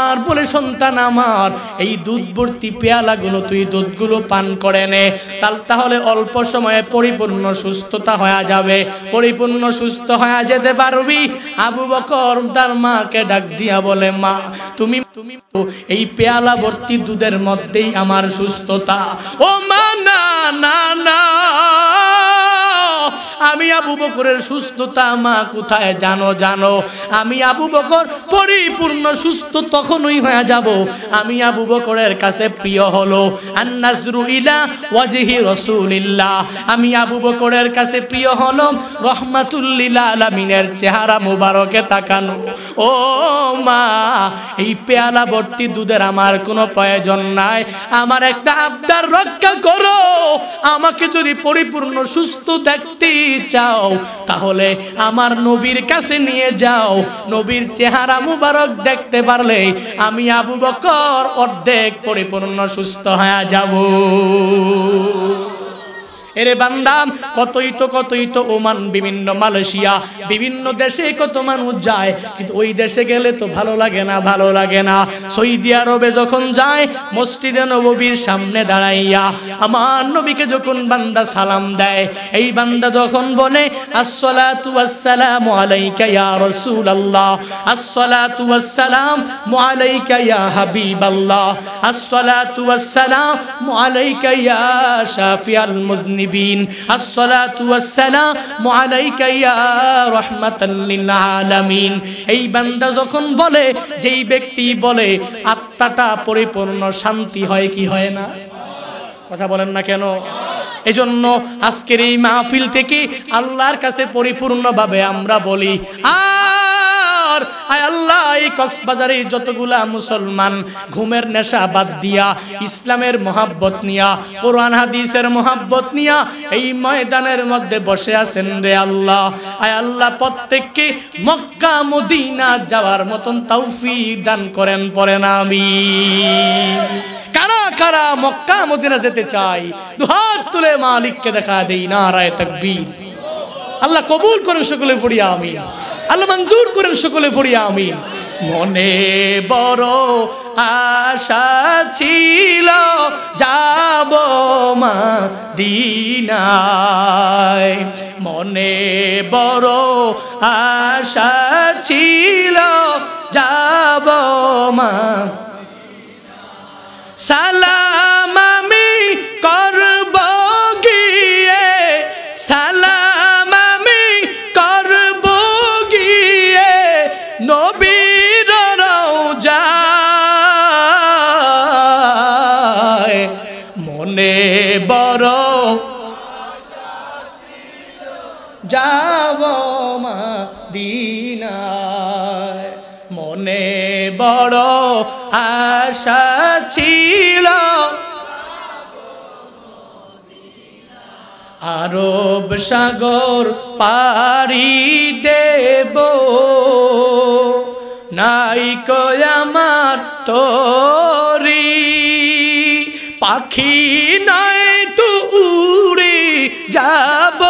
আর বলে সন্তান আমার এই দুধ ভর্তি পেয়ালাগুলো তুই দুধগুলো পান করে নে তাহলে অল্প সময়ে পরিপূর্ণ সুস্থতা হয়ে যাবে পরিপূর্ণ সুস্থ হয়ে যেতে পারবি আবু বকর তার মাকে ডাক দিয়া বলে মা তুমি তুমি এই পেয়ালা ভর্তি দুধের মধ্যেই আমার সুস্থতা ও মা না না না আমি আবু বকরের সুস্থতা মা কোথায় জানো জানো আমি আবু বকর পরিপূর্ণ সুস্থ তখনই হয়ে যাব আমি আবু বকরের কাছে প্রিয় হলো আন্নাসরু ইলা ওয়াজহি রসুলিল্লাহ আমি আবু বকরের কাছে প্রিয় হলো রহমাতুল্লিল আলামিনের চেহারা মুবারকে তাকানো ও মা এই পেয়ালা ভর্তি দুধের আমার কোনো প্রয়োজন নাই আমার একটা আবদার রক্ষা করো আমাকে যদি পরিপূর্ণ সুস্থ দেখতেই চাও তাহলে আমার নবীর কাছে নিয়ে যাও নবীর চেহারা মুবারক দেখতে পারলে আমি আবু বকর অর্ধেক পরিপূর্ণ সুস্থ হয়ে যাব এরে বান্দা কতই তো কতই তো ওমান বিভিন্ন মালয়েশিয়া বিভিন্ন দেশে কত মানুষ যায় কিন্তু ওই দেশে গেলে তো ভালো লাগে না ভালো লাগে না সৌদি আরবে যখন যায় মসজিদে নবীর সামনে দাঁড়াইয়া আমার নবীকে যখন বান্দা সালাম দেয় এই বান্দা যখন বলে আসসালাতু আসসালামু আলাইকা ইয়া রাসূলুল্লাহ আসসালাতু আসসালামু আলাইকা ইয়া হাবিবাল্লাহ আসসালাতু আসসালামু আলাইকা ইয়া মুজনি মুমিনিন এই বান্দা যখন বলে যেই ব্যক্তি বলে আত্মাটা পরিপূর্ণ শান্তি হয় কি হয় না কথা বলেন না কেন এজন্য আজকের এই মাহফিল থেকে আল্লাহর কাছে পরিপূর্ণভাবে আমরা বলি আ আমার আয় আল্লাহ এই কক্সবাজারের যতগুলা মুসলমান ঘুমের নেশা বাদ দিয়া ইসলামের মহাব্বত নিয়া কোরআন হাদিসের মহাব্বত নিয়া এই ময়দানের মধ্যে বসে আছেন রে আল্লাহ আয় আল্লাহ প্রত্যেককে মক্কা মদিনা যাওয়ার মতন তৌফি দান করেন পরেন আমি কারা কারা মক্কা মদিনা যেতে চাই দুহাত তুলে মালিককে দেখা দেই না রায় তাকবীর আল্লাহ কবুল করেন সকলে পড়িয়া আমি আল্লাহ মঞ্জুর করেন সকলে পড়ি আমি মনে বড় আশা ছিল যাব মা দিনায় মনে বড় আশা ছিল যাব মা সালাম আমি আশা ছিল আরব সাগর পারি দেব নাই কয়ামার তোরি পাখি নাই তু উড়ে যাব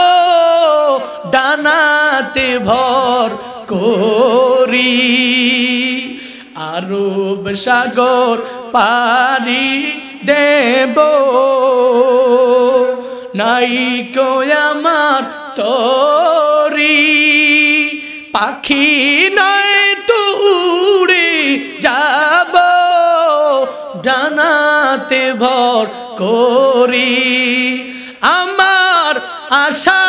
ডানাতে ভর করি আরব সাগর পারি দেব নাই আমার তরি পাখি নয় তো যাব ডানাতে ভর করি আমার আশা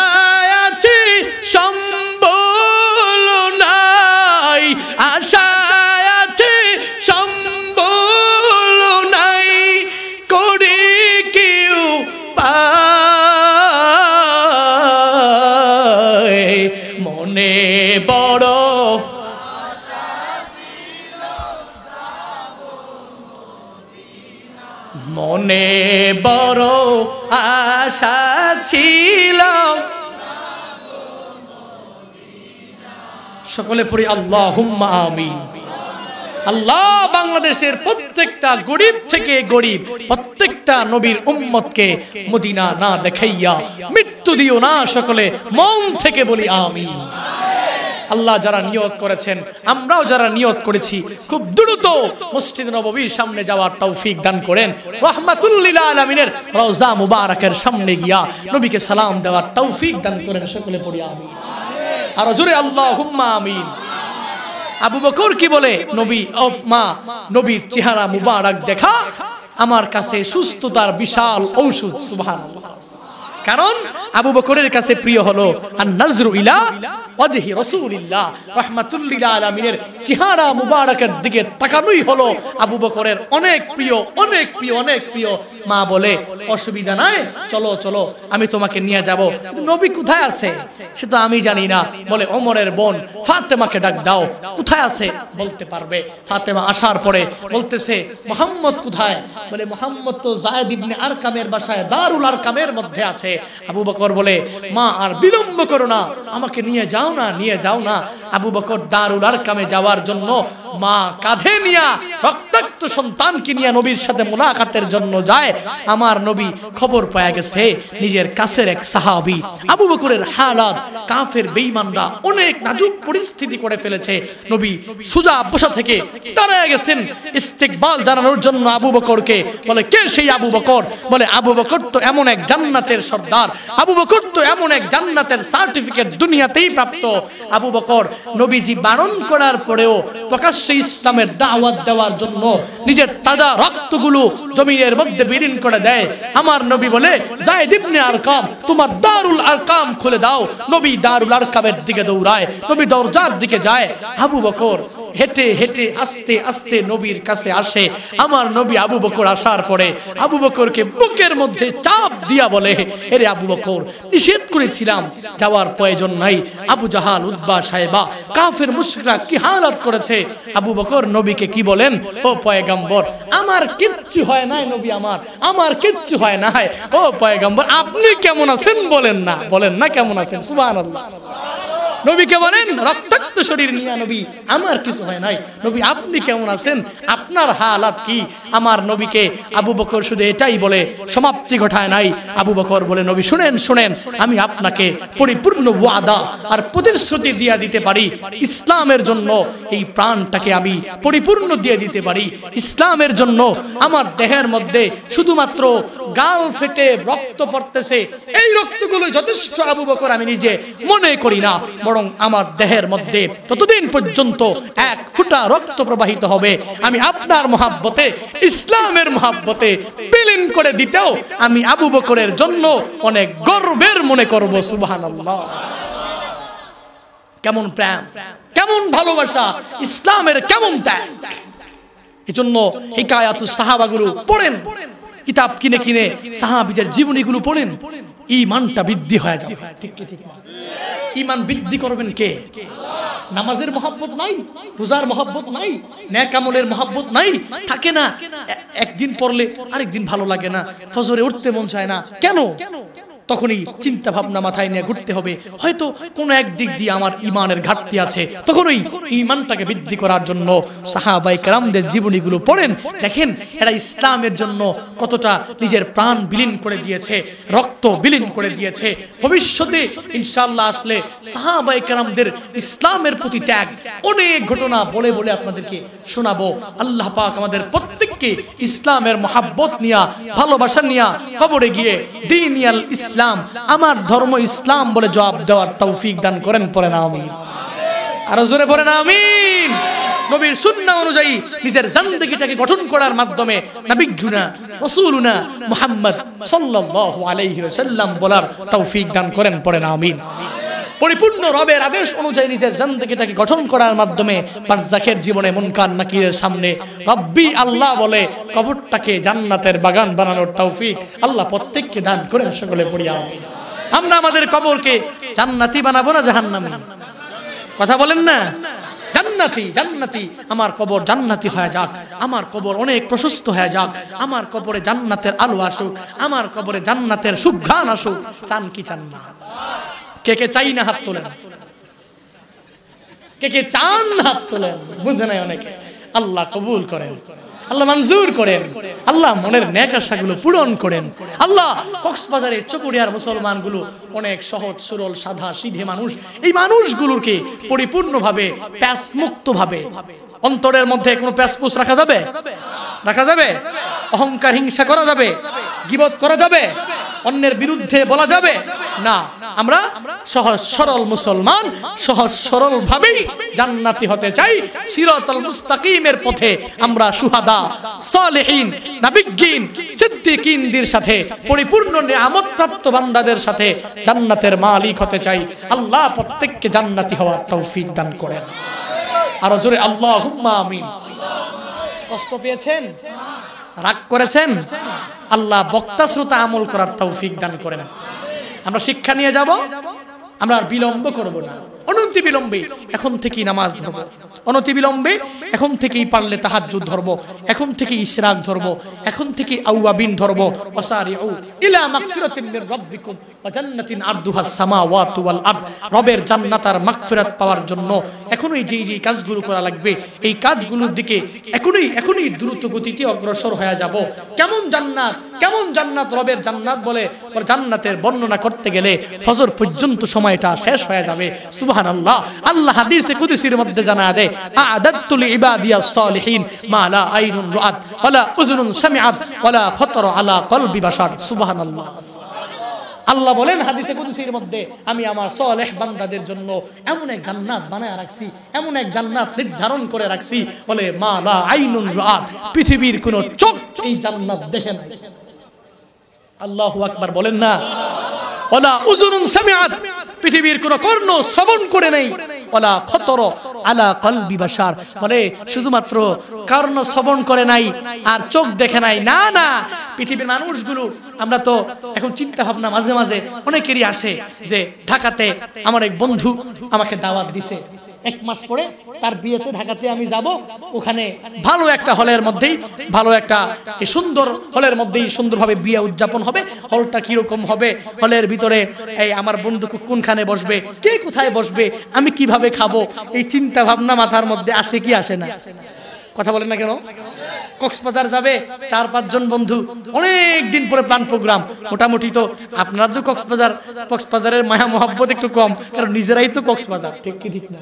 বড় আশা ছিল সকলে পড়ি আল্লাহ আমিন আল্লাহ বাংলাদেশের প্রত্যেকটা গরিব থেকে গরিব প্রত্যেকটা নবীর উম্মতকে মদিনা না দেখাইয়া মৃত্যু দিও না সকলে মন থেকে বলি আমি আল্লাহ যারা নিয়ত করেছেন আমরাও যারা নিয়ত করেছি খুব দ্রুত মসজিদ নববীর সামনে যাওয়ার তৌফিক দান করেন রহমাতুল্লিল আলমিনের রওজা মুবারকের সামনে গিয়া নবীকে সালাম দেওয়ার তৌফিক দান করেন সকলে পড়ি আমি আর জোরে আল্লাহ হুম্মা আমিন আবু বকর কি বলে নবী ও মা নবীর চেহারা মুবারক দেখা আমার কাছে সুস্থতার বিশাল ঔষধ সুভাষ কারণ আবু বকরের কাছে প্রিয় হলো আর নজরু ইলা অজহি রসুলিল্লাহ রহমাতুল্লিলা আলমিনের চেহারা মুবারকের দিকে তাকানোই হলো আবু বকরের অনেক প্রিয় অনেক প্রিয় অনেক প্রিয় মা বলে অসুবিধা নাই চলো চলো আমি তোমাকে নিয়ে যাব নবী কোথায় আছে সে তো আমি জানি না বলে অমরের বোন ফাতেমাকে ডাক দাও কোথায় আছে বলতে পারবে ফাতেমা আসার পরে বলতেছে মোহাম্মদ কোথায় বলে মোহাম্মদ তো জায়দ ইবনে আরকামের বাসায় দারুল আরকামের মধ্যে আছে আবু বকর বলে মা আর বিলম্ব করো না আমাকে নিয়ে যাও না নিয়ে যাও না আবু বকর দারুল আরকামে যাওয়ার জন্য মা কাঁধে নিয়া রক্তাক্ত সন্তানকে নিয়ে নবীর সাথে মোলাকাতের জন্য যায় আমার নবী খবর পাওয়া গেছে নিজের কাছের এক সাহাবি আবু বকরের হালাত কাফের বেঈমানরা অনেক নাজুক পরিস্থিতি করে ফেলেছে নবী সুজা বসা থেকে দাঁড়ায় গেছেন ইস্তেকবাল জানানোর জন্য আবু বকরকে বলে কে সেই আবু বকর বলে আবু বকর তো এমন এক জান্নাতের সর্দার আবু বকর তো এমন এক জান্নাতের সার্টিফিকেট দুনিয়াতেই প্রাপ্ত আবু বকর নবীজি বারণ করার পরেও প্রকাশ্যে ইসলামের দাওয়াত দেওয়ার জন্য নিজের তাজা রক্তগুলো জমিনের মধ্যে বিলীন করে দেয় আমার নবী বলে জায়দ ইবনে আরকাম তোমার দারুল আরকাম খুলে দাও নবী দারুল আরকামের দিকে দৌড়ায় নবী দরজার দিকে যায় আবু বকর হেঁটে হেঁটে আস্তে আস্তে নবীর কাছে আসে আমার নবী আবু বকর আসার পরে আবু বকরকে বুকের মধ্যে চাপ দিয়া বলে এরে আবু বকর নিষেধ করেছিলাম যাওয়ার প্রয়োজন নাই আবু জাহাল উদ্বা সাহেবা কাফের মুশরিকরা কি হালাত করেছে আবু বকর নবীকে কি বলেন ও পয়গম্বর আমার কিচ্ছু হয় নাই নবী আমার আমার কিচ্ছু হয় নাই ও পয়গম্বর আপনি কেমন আছেন বলেন না বলেন না কেমন আছেন সুবহানাল্লাহ সুবহানাল্লাহ নবীকে বলেন রক্তাক্ত শরীর নিয়ে নবী আমার কিছু হয় নাই নবী আপনি কেমন আছেন আপনার হালাত কি আমার নবীকে আবু বকর শুধু এটাই বলে সমাপ্তি ঘটায় নাই আবু বকর বলে নবী শুনেন শুনেন আমি আপনাকে পরিপূর্ণ ওয়াদা আর প্রতিশ্রুতি দিয়ে দিতে পারি ইসলামের জন্য এই প্রাণটাকে আমি পরিপূর্ণ দিয়ে দিতে পারি ইসলামের জন্য আমার দেহের মধ্যে শুধুমাত্র গাল ফেটে রক্ত পড়তেছে এই রক্তগুলো যথেষ্ট আবু বকর আমি নিজে মনে করি না বরং আমার দেহের মধ্যে ততদিন পর্যন্ত এক ফুটা রক্ত প্রবাহিত হবে আমি আপনার মহাব্বতে ইসলামের মহাব্বতে বিলীন করে দিতেও আমি আবু বকরের জন্য অনেক গর্বের মনে করব সুবহানাল্লাহ কেমন প্রেম কেমন ভালোবাসা ইসলামের কেমন ত্যাগ এজন্য সাহাবা সাহাবাগুলো পড়েন কিতাব কিনে কিনে সাহাবিদের জীবনীগুলো পড়েন ইমানটা বৃদ্ধি হয়ে যাবে ঠিক ঠিক ইমান বৃদ্ধি করবেন কে নামাজের মহাব্বত নাই রোজার মহাব্বত নাই ন্যাকামলের মহাব্বত নাই থাকে না একদিন পড়লে আরেকদিন ভালো লাগে না ফজরে উঠতে মন চায় না কেন তখনই চিন্তা ভাবনা মাথায় নিয়ে ঘুরতে হবে হয়তো কোনো এক দিক দিয়ে আমার ইমানের ঘাটতি আছে তখন ওই ইমানটাকে বৃদ্ধি করার জন্য সাহাবাই কালামদের জীবনীগুলো পড়েন দেখেন এরা ইসলামের জন্য কতটা নিজের প্রাণ বিলীন করে দিয়েছে রক্ত বিলীন করে দিয়েছে ভবিষ্যতে ইনশাল্লাহ আসলে সাহাবাই কালামদের ইসলামের প্রতি ত্যাগ অনেক ঘটনা বলে বলে আপনাদেরকে শোনাবো আল্লাহ পাক আমাদের প্রত্যেককে ইসলামের মহাব্বত নিয়া ভালোবাসা নিয়া কবরে গিয়ে দিনিয়াল ইসলাম ইসলাম আমার ধর্ম ইসলাম বলে জবাব দেওয়ার তৌফিক দান করেন পরে না আমি আরো জোরে পরে না আমিন নবীর সুন্না অনুযায়ী নিজের জান্দিগিটাকে গঠন করার মাধ্যমে নাবিগুনা রসুলুনা মুহাম্মদ সাল্লাল্লাহু আলাইহি ওয়াসাল্লাম বলার তৌফিক দান করেন না আমিন পরিপূর্ণ রবের আদেশ অনুযায়ী নিজের জান্দাকিটাকে গঠন করার মাধ্যমে বারজাখের জীবনে মুনকার নাকিরের সামনে রব্বি আল্লাহ বলে কবরটাকে জান্নাতের বাগান বানানোর তৌফিক আল্লাহ প্রত্যেককে দান করেন সকলে পড়িয়া আমরা আমাদের কবরকে জান্নাতি বানাবো না জাহান্নামি কথা বলেন না জান্নাতি জান্নাতি আমার কবর জান্নাতি হয়ে যাক আমার কবর অনেক প্রশস্ত হয়ে যাক আমার কবরে জান্নাতের আলো আসুক আমার কবরে জান্নাতের সুঘ্রাণ আসুক চান কি চান না কে কে চাই না হাত তোলেন কে কে চান হাত তোলেন বুঝে নাই অনেকে আল্লাহ কবুল করেন আল্লাহ মঞ্জুর করেন আল্লাহ মনের ন্যাক গুলো পূরণ করেন আল্লাহ কক্সবাজারে চকুরিয়ার মুসলমান গুলো অনেক সহজ সরল সাধা সিধে মানুষ এই মানুষগুলোকে পরিপূর্ণভাবে ভাবে অন্তরের মধ্যে কোনো প্যাসমুস রাখা যাবে রাখা যাবে অহংকার হিংসা করা যাবে গিবত করা যাবে অন্যের বিরুদ্ধে বলা যাবে না আমরা সহজ সরল মুসলমান সহজ সরল ভাবেই জান্নাতি হতে চাই সিরাতাল মুস্তাকিমের পথে আমরা সুহাদা সালেহীন নাবিজ্ঞীন সিদ্দিকিনদের সাথে পরিপূর্ণ নিয়ামত প্রাপ্ত বান্দাদের সাথে জান্নাতের মালিক হতে চাই আল্লাহ প্রত্যেককে জান্নাতি হওয়ার তৌফিক দান করেন আরো জোরে আল্লাহ আমিন কষ্ট পেয়েছেন রাগ করেছেন আল্লাহ বক্তা শ্রোতা আমল করার তৌফিক দান করেন আমরা শিক্ষা নিয়ে যাব আমরা আর বিলম্ব করব না অনতি বিলম্বে এখন থেকেই নামাজ ধরব বিলম্বে এখন থেকেই পারলে তাহার যুদ্ধ ধরব এখন থেকে ইসরাক ধরব এখন থেকে আউয়াবিন ধরব ওয়াসারিউ ইলা মাগফিরাতিন মির রাব্বিকুম ওয়া জান্নাতিন আরদুহাস সামাওয়াতু ওয়াল আরদ রবের জান্নাত আর মাগফিরাত পাওয়ার জন্য এখনই যেই যেই কাজগুলো করা লাগবে এই কাজগুলোর দিকে এখনই এখনই দ্রুত গতিতে অগ্রসর হয়ে যাব কেমন জান্নাত কেমন জান্নাত রবের জান্নাত বলে জান্নাতের বর্ণনা করতে গেলে ফজর পর্যন্ত সময়টা শেষ হয়ে যাবে সুবাহ সুবহানাল্লাহ আল্লাহ হাদিসে কুদসির মধ্যে জানা দেয় ইবাদিয়াস সালিহিন মা লা আইনুন রাআত উযুনুন সামিআত আলা কলবি বাশার সুবহানাল্লাহ আল্লাহ বলেন হাদিসে কুদসির মধ্যে আমি আমার বান্দাদের জন্য এমন এক জান্নাত বানায় রাখছি এমন এক জান্নাত নির্ধারণ করে রাখছি বলে মা লা আইনুন রাআত পৃথিবীর কোন চোখ এই জান্নাত দেখে না আল্লাহু আকবার বলেন না উযুনুন সামিআত পৃথিবীর কোনো কর্ণ শ্রবণ করে নেই ওলা খতর আলা কলবি বাসার বলে শুধুমাত্র কর্ণ শ্রবণ করে নাই আর চোখ দেখে নাই না না পৃথিবীর মানুষগুলো আমরা তো এখন চিন্তা ভাবনা মাঝে মাঝে অনেকেরই আসে যে ঢাকাতে আমার এক বন্ধু আমাকে দাওয়াত দিছে এক মাস পরে তার বিয়েতে ঢাকাতে আমি যাব ওখানে ভালো একটা হলের মধ্যেই ভালো একটা সুন্দর হলের মধ্যেই সুন্দরভাবে বিয়ে উদযাপন হবে হলটা কীরকম হবে হলের ভিতরে এই আমার বন্ধু কোনখানে বসবে কে কোথায় বসবে আমি কিভাবে খাবো এই চিন্তা ভাবনা মাথার মধ্যে আসে কি আসে না কথা বলেন না কেন কক্সবাজার যাবে চার পাঁচজন বন্ধু অনেক দিন পরে প্ল্যান প্রোগ্রাম মোটামুটি তো আপনারা তো কক্সবাজার কক্সবাজারের মায়া মহাব্বত একটু কম কারণ নিজেরাই তো কক্সবাজার ঠিক কি ঠিক না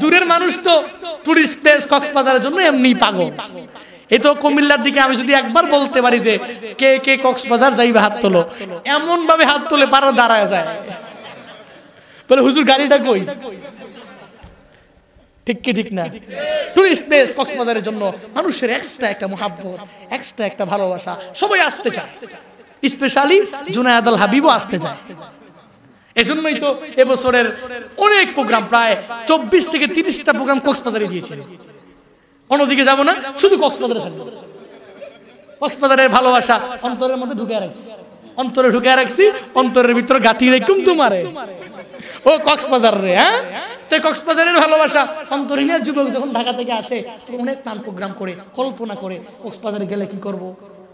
দূরের মানুষ তো টুরিস্ট প্লেস কক্সবাজারের জন্য এমনি পাগল এই তো কুমিল্লার দিকে আমি যদি একবার বলতে পারি যে কে কে কক্সবাজার যাইবে হাত তোলো এমন ভাবে হাত তোলে পারো দাঁড়ায় যায় বলে হুজুর গাড়িটা কই ঠিক কি ঠিক না টুরিস্ট প্লেস কক্সবাজারের জন্য মানুষের এক্সট্রা একটা মহাব্বত এক্সট্রা একটা ভালোবাসা সবাই আসতে চায় স্পেশালি জুনায়দ আল হাবিবও আসতে চায় এজন্যই তো এবছরের অনেক প্রোগ্রাম প্রায় চব্বিশ থেকে তিরিশটা প্রোগ্রাম কক্সবাজারে দিয়েছিল অন্যদিকে যাব না শুধু কক্সবাজারে থাকবো কক্সবাজারের ভালোবাসা অন্তরের মধ্যে ঢুকে রাখছি অন্তরে ঢুকে রাখছি অন্তরের ভিতরে গাঁথি রে তোমারে মারে ও কক্সবাজার রে হ্যাঁ তো কক্সবাজারের ভালোবাসা সন্তরিনের যুবক যখন ঢাকা থেকে আসে তখন অনেক প্ল্যান প্রোগ্রাম করে কল্পনা করে কক্সবাজারে গেলে কি করব।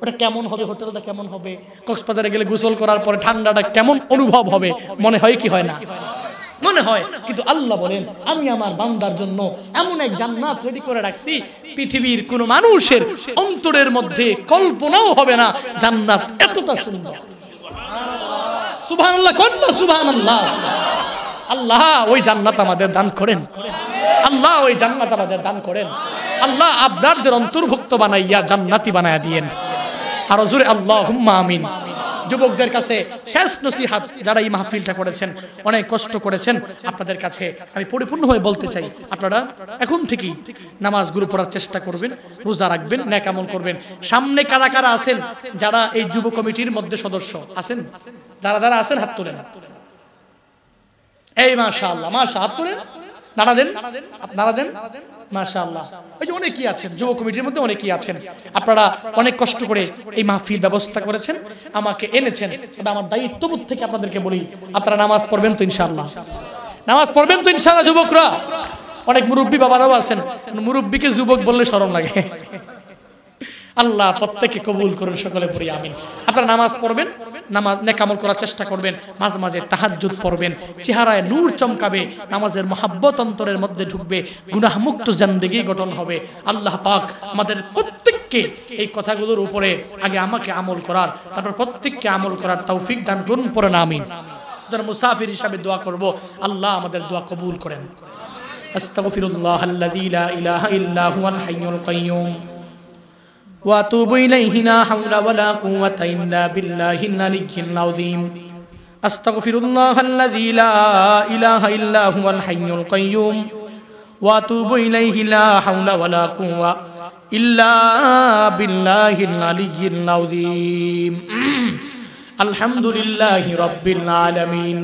ওটা কেমন হবে হোটেলটা কেমন হবে কক্সবাজারে গেলে গোসল করার পরে ঠান্ডাটা কেমন অনুভব হবে মনে হয় কি হয় না মনে হয় কিন্তু আল্লাহ বলেন আমি আমার বান্দার জন্য এমন এক জান্নাত রেডি করে রাখছি পৃথিবীর কোনো মানুষের অন্তরের মধ্যে কল্পনাও হবে না জান্নাত এতটা সুন্দর সুবহানাল্লাহ কন্যা সুবহানাল্লাহ সুবহানাল্লাহ আল্লাহ ওই জান্নাত আমাদের দান করেন আল্লাহ ওই জান্নাত আমাদের দান করেন আল্লাহ আপনারদের অন্তর্ভুক্ত বানাইয়া জান্নাতি বানাইয়া দিয়েন আর জোরে আল্লাহ আমিন যুবকদের কাছে শেষ নসিহাত যারা এই মাহফিলটা করেছেন অনেক কষ্ট করেছেন আপনাদের কাছে আমি পরিপূর্ণ হয়ে বলতে চাই আপনারা এখন থেকেই নামাজ গুরু পড়ার চেষ্টা করবেন রোজা রাখবেন ন্যাকামল করবেন সামনে কারা কারা আছেন যারা এই যুব কমিটির মধ্যে সদস্য আছেন যারা যারা আছেন হাত তোলেন এই মাশা আল্লাহ মাশা হাত তোলেন নাড়া দেন নাড়া দেন মাশাআল্লাহ ওই যে অনেকেই আছেন যুব কমিটির মধ্যে অনেকেই আছেন আপনারা অনেক কষ্ট করে এই মাহফিল ব্যবস্থা করেছেন আমাকে এনেছেন তবে আমার দায়িত্ববোধ থেকে আপনাদেরকে বলি আপনারা নামাজ পড়বেন তো ইনশাআল্লাহ নামাজ পড়বেন তো ইনশাআল্লাহ যুবকরা অনেক মুরব্বী বাবারাও আছেন মুরব্বীকে যুবক বললে শরম লাগে আল্লাহ প্রত্যেককে কবুল করুন সকলে পড়ি আমিন আপনারা নামাজ পড়বেন নামাজ নেকামল করার চেষ্টা করবেন মাঝে মাঝে তাহাজুদ পড়বেন চেহারায় নূর চমকাবে নামাজের মহাব্বত অন্তরের মধ্যে ঢুকবে গুনাহমুক্ত জান্দিগি গঠন হবে আল্লাহ পাক আমাদের প্রত্যেককে এই কথাগুলোর উপরে আগে আমাকে আমল করার তারপর প্রত্যেককে আমল করার তৌফিক দান করুন পরে না আমি মুসাফির হিসাবে দোয়া করব আল্লাহ আমাদের দোয়া কবুল করেন আস্তাগফিরুল্লাহ আল্লাযী লা ইলাহা ইল্লা হুয়াল هو الحي واتوب اليه لا حول ولا قوه الا بالله العلي العظيم استغفر الله الذي لا اله الا هو الحي القيوم واتوب اليه لا حول ولا قوه الا بالله العلي العظيم الحمد لله رب العالمين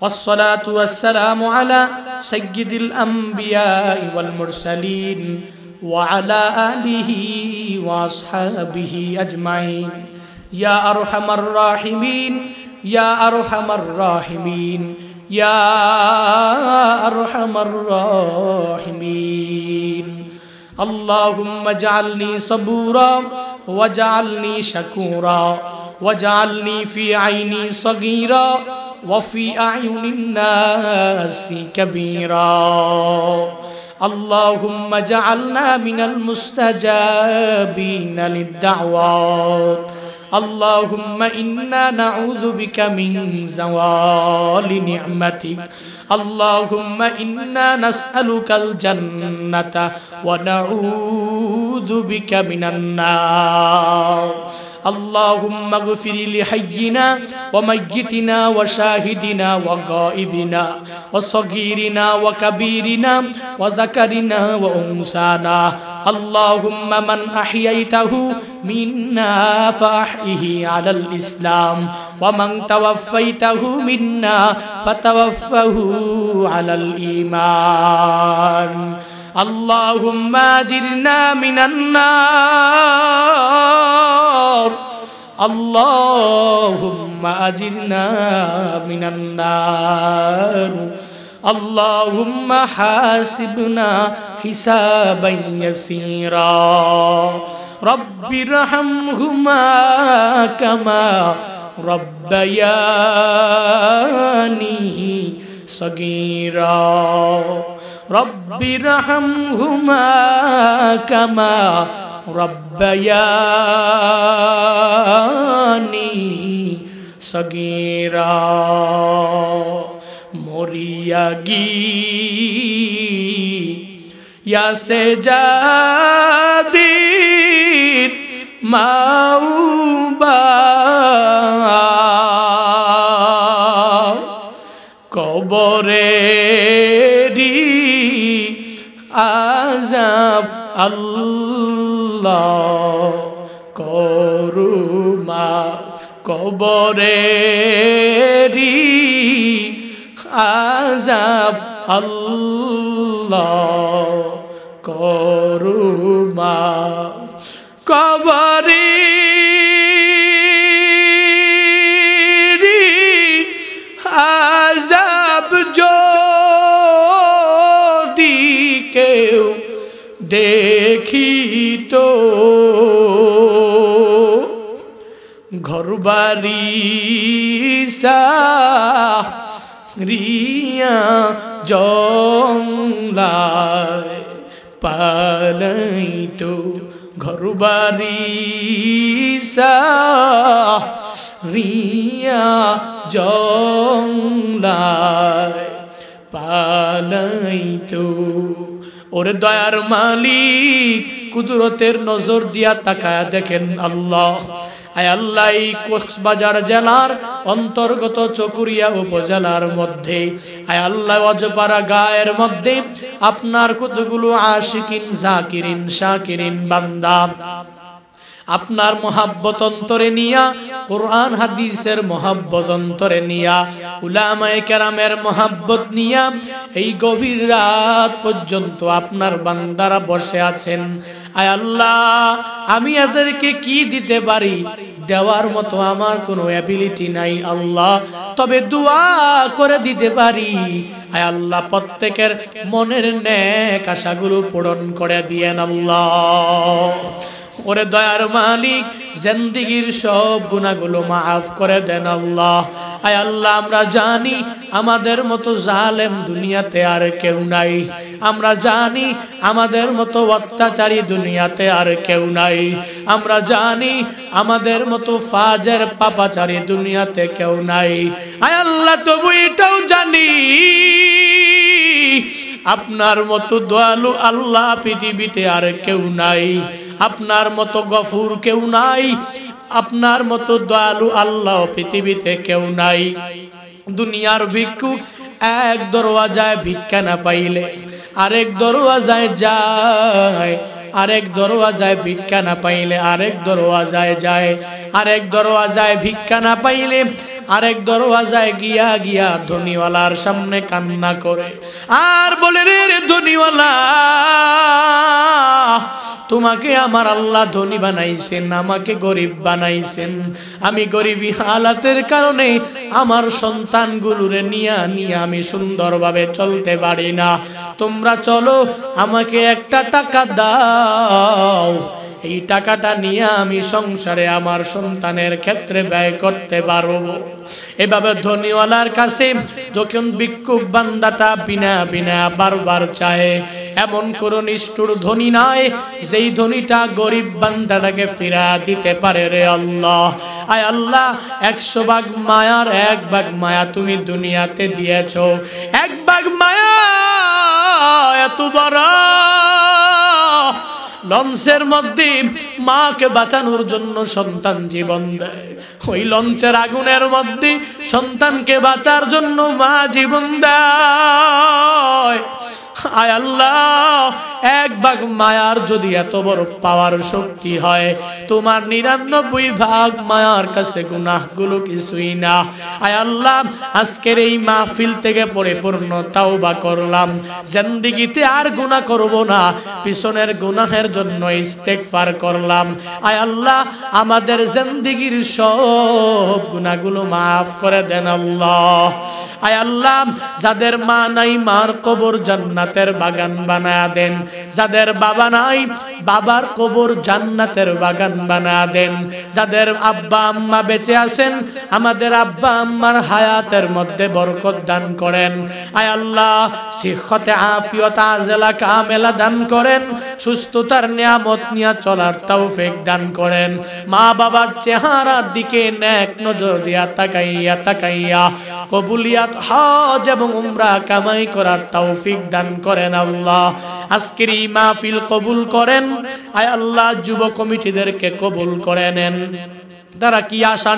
والصلاه والسلام على سيد الانبياء والمرسلين وعلى آله وأصحابه أجمعين يا أرحم الراحمين يا أرحم الراحمين يا أرحم الراحمين اللهم اجعلني صبورا واجعلني شكورا واجعلني في عيني صغيرا وفي أعين الناس كبيرا اللهم اجعلنا من المستجابين للدعوات اللهم إنا نعوذ بك من زوال نعمتك اللهم إنا نسألك الجنة ونعوذ بك من النار اللهم اغفر لحينا وميتنا وشاهدنا وغائبنا وصغيرنا وكبيرنا وذكرنا وانثانا اللهم من أحييته منا فأحيه على الإسلام ومن توفيته منا فتوفه على الإيمان اللهم اجرنا من النار اللهم اجرنا من النار اللهم حاسبنا حسابا يسيرا رب ارحمهما كما ربياني صغيرا Rabbi raham Rabbayani Sagira Moriyagi Ya sejadir ba আল্লাহ করুমা কবরে রি আজাব আল্লাহ করুমা কবরে আজাব যদি কেউ দেখি তো ঘরবাড়ি রিয়া জংলায় পালাই তো ঘরবাড়ি রিয়া জংলায় পালাই তো ওরে দয়ার মালিক কুদরতের নজর দিয়া তাকায়া দেখেন আল্লাহ আয় আল্লাহ এই কক্সবাজার জেলার অন্তর্গত চকুরিয়া উপজেলার মধ্যে আয় আল্লাহ অজপাড়া গায়ের মধ্যে আপনার কতগুলো আশিকিন জাকিরিন শাকিরিন বান্দা আপনার মহাব্বত অন্তরে নিয়া কোরআন হাদিসের মহাব্বত অন্তরে নিয়া উলামায়ে কেরামের মহাব্বত নিয়া এই গভীর রাত পর্যন্ত আপনার বান্দারা বসে আছেন আয় আল্লাহ আমি এদেরকে কি দিতে পারি দেওয়ার মতো আমার কোনো অ্যাবিলিটি নাই আল্লাহ তবে দোয়া করে দিতে পারি আয় আল্লাহ প্রত্যেকের মনের ন্যাক আশাগুলো পূরণ করে দিয়েন আল্লাহ ওরে দয়ার মালিক জেন্দিগির সব গুণাগুলো মাফ করে দেন আল্লাহ আয় আল্লাহ আমরা জানি আমাদের মতো জালেম দুনিয়াতে আর কেউ নাই আমরা জানি আমাদের মতো অত্যাচারী দুনিয়াতে আর কেউ নাই আমরা জানি আমাদের মতো ফাজের পাপাচারী দুনিয়াতে কেউ নাই আয় আল্লাহ তবু এটাও জানি আপনার মতো দয়ালু আল্লাহ পৃথিবীতে আর কেউ নাই আপনার মতো গফুর কেউ নাই আপনার মতো দয়ালু আল্লাহ পৃথিবীতে কেউ নাই দুনিয়ার ভিক্ষুক এক দরওয়াজায় ভিক্ষা না পাইলে আরেক দরওয়াজায় যায় আরেক দরওয়াজায় ভিক্ষা না পাইলে আরেক দরওয়াজায় যায় আরেক দরওয়াজায় ভিক্ষা না পাইলে আরেক দরওয়াজায় গিয়া গিয়া ধনিওয়ালার সামনে কান্না করে আর বলে রে ধনিওয়ালা তোমাকে আমার আল্লাহ ধনী বানাইছেন আমাকে গরিব বানাইছেন আমি গরিবী হালাতের কারণে আমার সন্তানগুলোরে নিয়া নিয়ে আমি সুন্দরভাবে চলতে পারি না তোমরা চলো আমাকে একটা টাকা দাও এই টাকাটা নিয়ে আমি সংসারে আমার সন্তানের ক্ষেত্রে ব্যয় করতে পারব এভাবে ধনীওয়ালার কাছে যখন বিক্ষোভ বান্দাটা বিনা বিনা বারবার চায় এমন কোনো নিষ্ঠুর ধনী নাই যেই ধনীটা গরিব বান্দাটাকে ফিরা দিতে পারে রে আল্লাহ আয় আল্লাহ একশো ভাগ মায়ার এক ভাগ মায়া তুমি দুনিয়াতে দিয়েছ এক ভাগ মায়া এত বড় লঞ্চের মধ্যে মাকে বাঁচানোর জন্য সন্তান জীবন দেয় ওই লঞ্চের আগুনের মধ্যে সন্তানকে বাঁচার জন্য মা জীবন দেয় আয় আল্লাহ এক ভাগ মায়ার যদি এত বড় পাওয়ার শক্তি হয় তোমার নিরানব্বই ভাগ মায়ার কাছে গুলো কিছুই না আয় আল্লাহ আজকের এই মাহফিল থেকে পরিপূর্ণ তাও বা করলাম জেন্দিগিতে আর গুণা করব না পিছনের গুনাহের জন্য ইস্তেক পার করলাম আয় আল্লাহ আমাদের জেন্দিগির সব গুণাগুলো মাফ করে দেন আল্লাহ আয় আল্লাহ যাদের মা নাই মার কবর জান্নাত জান্নাতের বাগান বানা দেন যাদের বাবা নাই বাবার কবর জান্নাতের বাগান বানা দেন যাদের আব্বা আম্মা বেঁচে আছেন আমাদের আব্বা আম্মার হায়াতের মধ্যে বরকত দান করেন আয় আল্লাহ শিক্ষতে আফিয়ত আজেলা কামেলা দান করেন সুস্থতার নিয়ামত নিয়ে চলার তৌফিক দান করেন মা বাবার চেহারার দিকে ন্যাক নজর দিয়া তাকাইয়া তাকাইয়া কবুলিয়াত হজ এবং উমরা কামাই করার তৌফিক দান করেন আল্লাহ আজকের এই মাহফিল কবুল করেন আয় আল্লাহ যুব কমিটিদেরকে কবুল করে নেন তারা কি আশা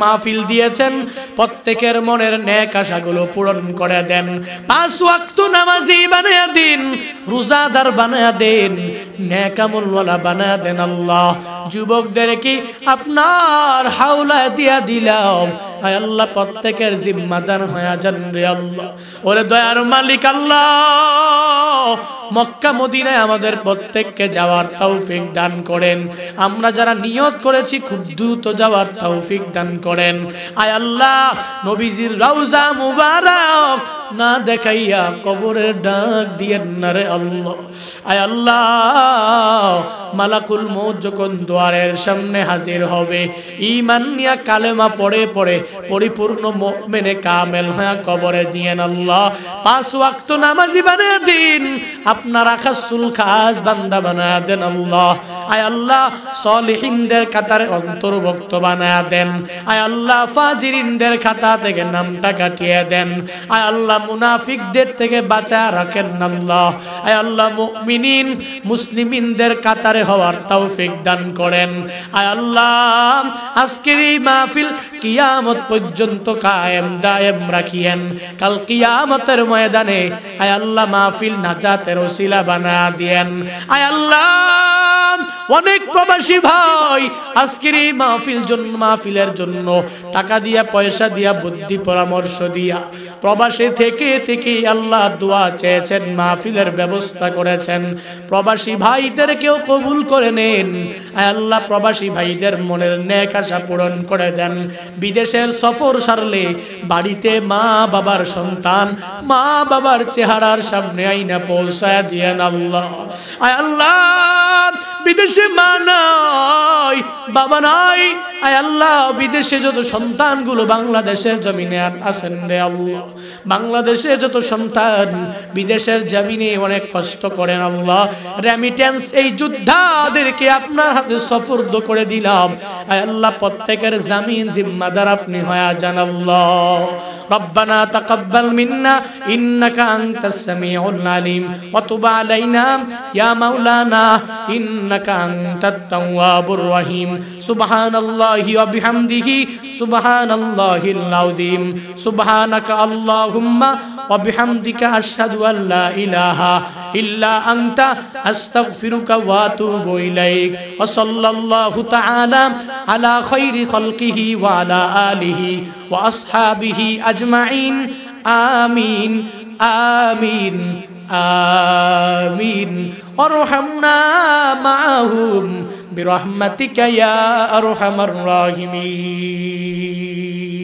মাহফিল দিয়েছেন প্রত্যেকের মনের ন্যাক আশাগুলো পূরণ করে দেন পাঁচ ওয়াক্ত নামাজি বানায়া দিন রোজাদার বানায়া দিন ন্যাকামুলওয়ালা বানায়া দেন আল্লাহ যুবকদের কি আপনার হাওলা দিয়া দিলাম হায় আল্লাহ প্রত্যেকের জিম্মাদার হয়ে রে আল্লাহ ওরে দয়ার মালিক আল্লাহ মক্কা মদিনায় আমাদের প্রত্যেককে যাওয়ার তৌফিক দান করেন আমরা যারা নিয়ত করেছি খুব দ্রুত যাওয়ার তৌফিক দান করেন আয় আল্লাহ নবীজির রওজা মুবারক না দেখাইয়া কবরের ডাক দিয়েন না রে আল্লাহ আয় আল্লাহ মালাকুল মৌত যখন দুয়ারের সামনে হাজির হবে ইমান নিয়া কালেমা পড়ে পড়ে পরিপূর্ণ মেনে কামেল হ্যাঁ কবরে দিয়েন আল্লাহ পাঁচ ওয়াক্ত নামাজি বানিয়ে দিন আপনার আকাশুল খাস বান্দা বানা দেন আল্লাহ আয় আল্লাহ সলিহিনদের খাতার অন্তর্ভুক্ত বানায়া দেন আয় আল্লাহ ফাজিরিনদের খাতা থেকে নামটা কাটিয়ে দেন আয় আল্লাহ মুনাফিকদের থেকে বাঁচা রাখেন আল্লাহ আয় আল্লাহ মুমিনিন মুসলিমিনদের কাতারে হওয়ার তৌফিক দান করেন আয় আল্লাহ আজকের এই মাহফিল কিয়ামত পর্যন্ত কায়েম দায়েম রাখিয়েন কাল কিয়ামতের ময়দানে আয় আল্লাহ মাহফিল নাজাতের ওসিলা বানা দিয়েন আয় আল্লাহ অনেক প্রবাসী ভাই আজকের এই মাহফিল জন্য মাহফিলের জন্য টাকা দিয়া পয়সা দিয়া বুদ্ধি পরামর্শ দিয়া প্রবাসী থেকে থেকে আল্লাহ দোয়া চেয়েছেন মাহফিলের ব্যবস্থা করেছেন প্রবাসী ভাইদের কেউ কবুল করে নেন আল্লাহ প্রবাসী ভাইদের মনের ন্যাক আশা পূরণ করে দেন বিদেশের সফর সারলে বাড়িতে মা বাবার সন্তান মা বাবার চেহারার সামনে আইনা পৌঁছায় দিয়েন আল্লাহ আয় আল্লাহ বিদেশে মা নাই বাবা নাই আয় আল্লাহ বিদেশে যত সন্তানগুলো বাংলাদেশের জমিনে আছেন রে আল্লাহ বাংলাদেশে যত সন্তান বিদেশের জামিনে অনেক কষ্ট করেন আল্লাহ রেমিটেন্স এই যোদ্ধাদেরকে আপনার হাতে সফর্দ করে দিলাম আল্লাহ প্রত্যেকের জামিন জিম্মাদার আপনি হয়ে যান আল্লাহ ربنا تقبل منا إنك أنت السميع العليم وتب علينا يا مولانا إنك أنت التواب الرحيم سبحان الله وبحمده سبحان الله العظيم سبحانك الله ইলাহা ইল্লা আনতা আস্তাগফিরুকা ওয়া আতুবু ইলাইক ওয়া সাল্লাল্লাহু আলা খায়রি খালকিহি ওয়া আলা আজমাইন আমিন আমিন আমিন ارحمنا মাহুম برحمتك يا ارحم الراحمين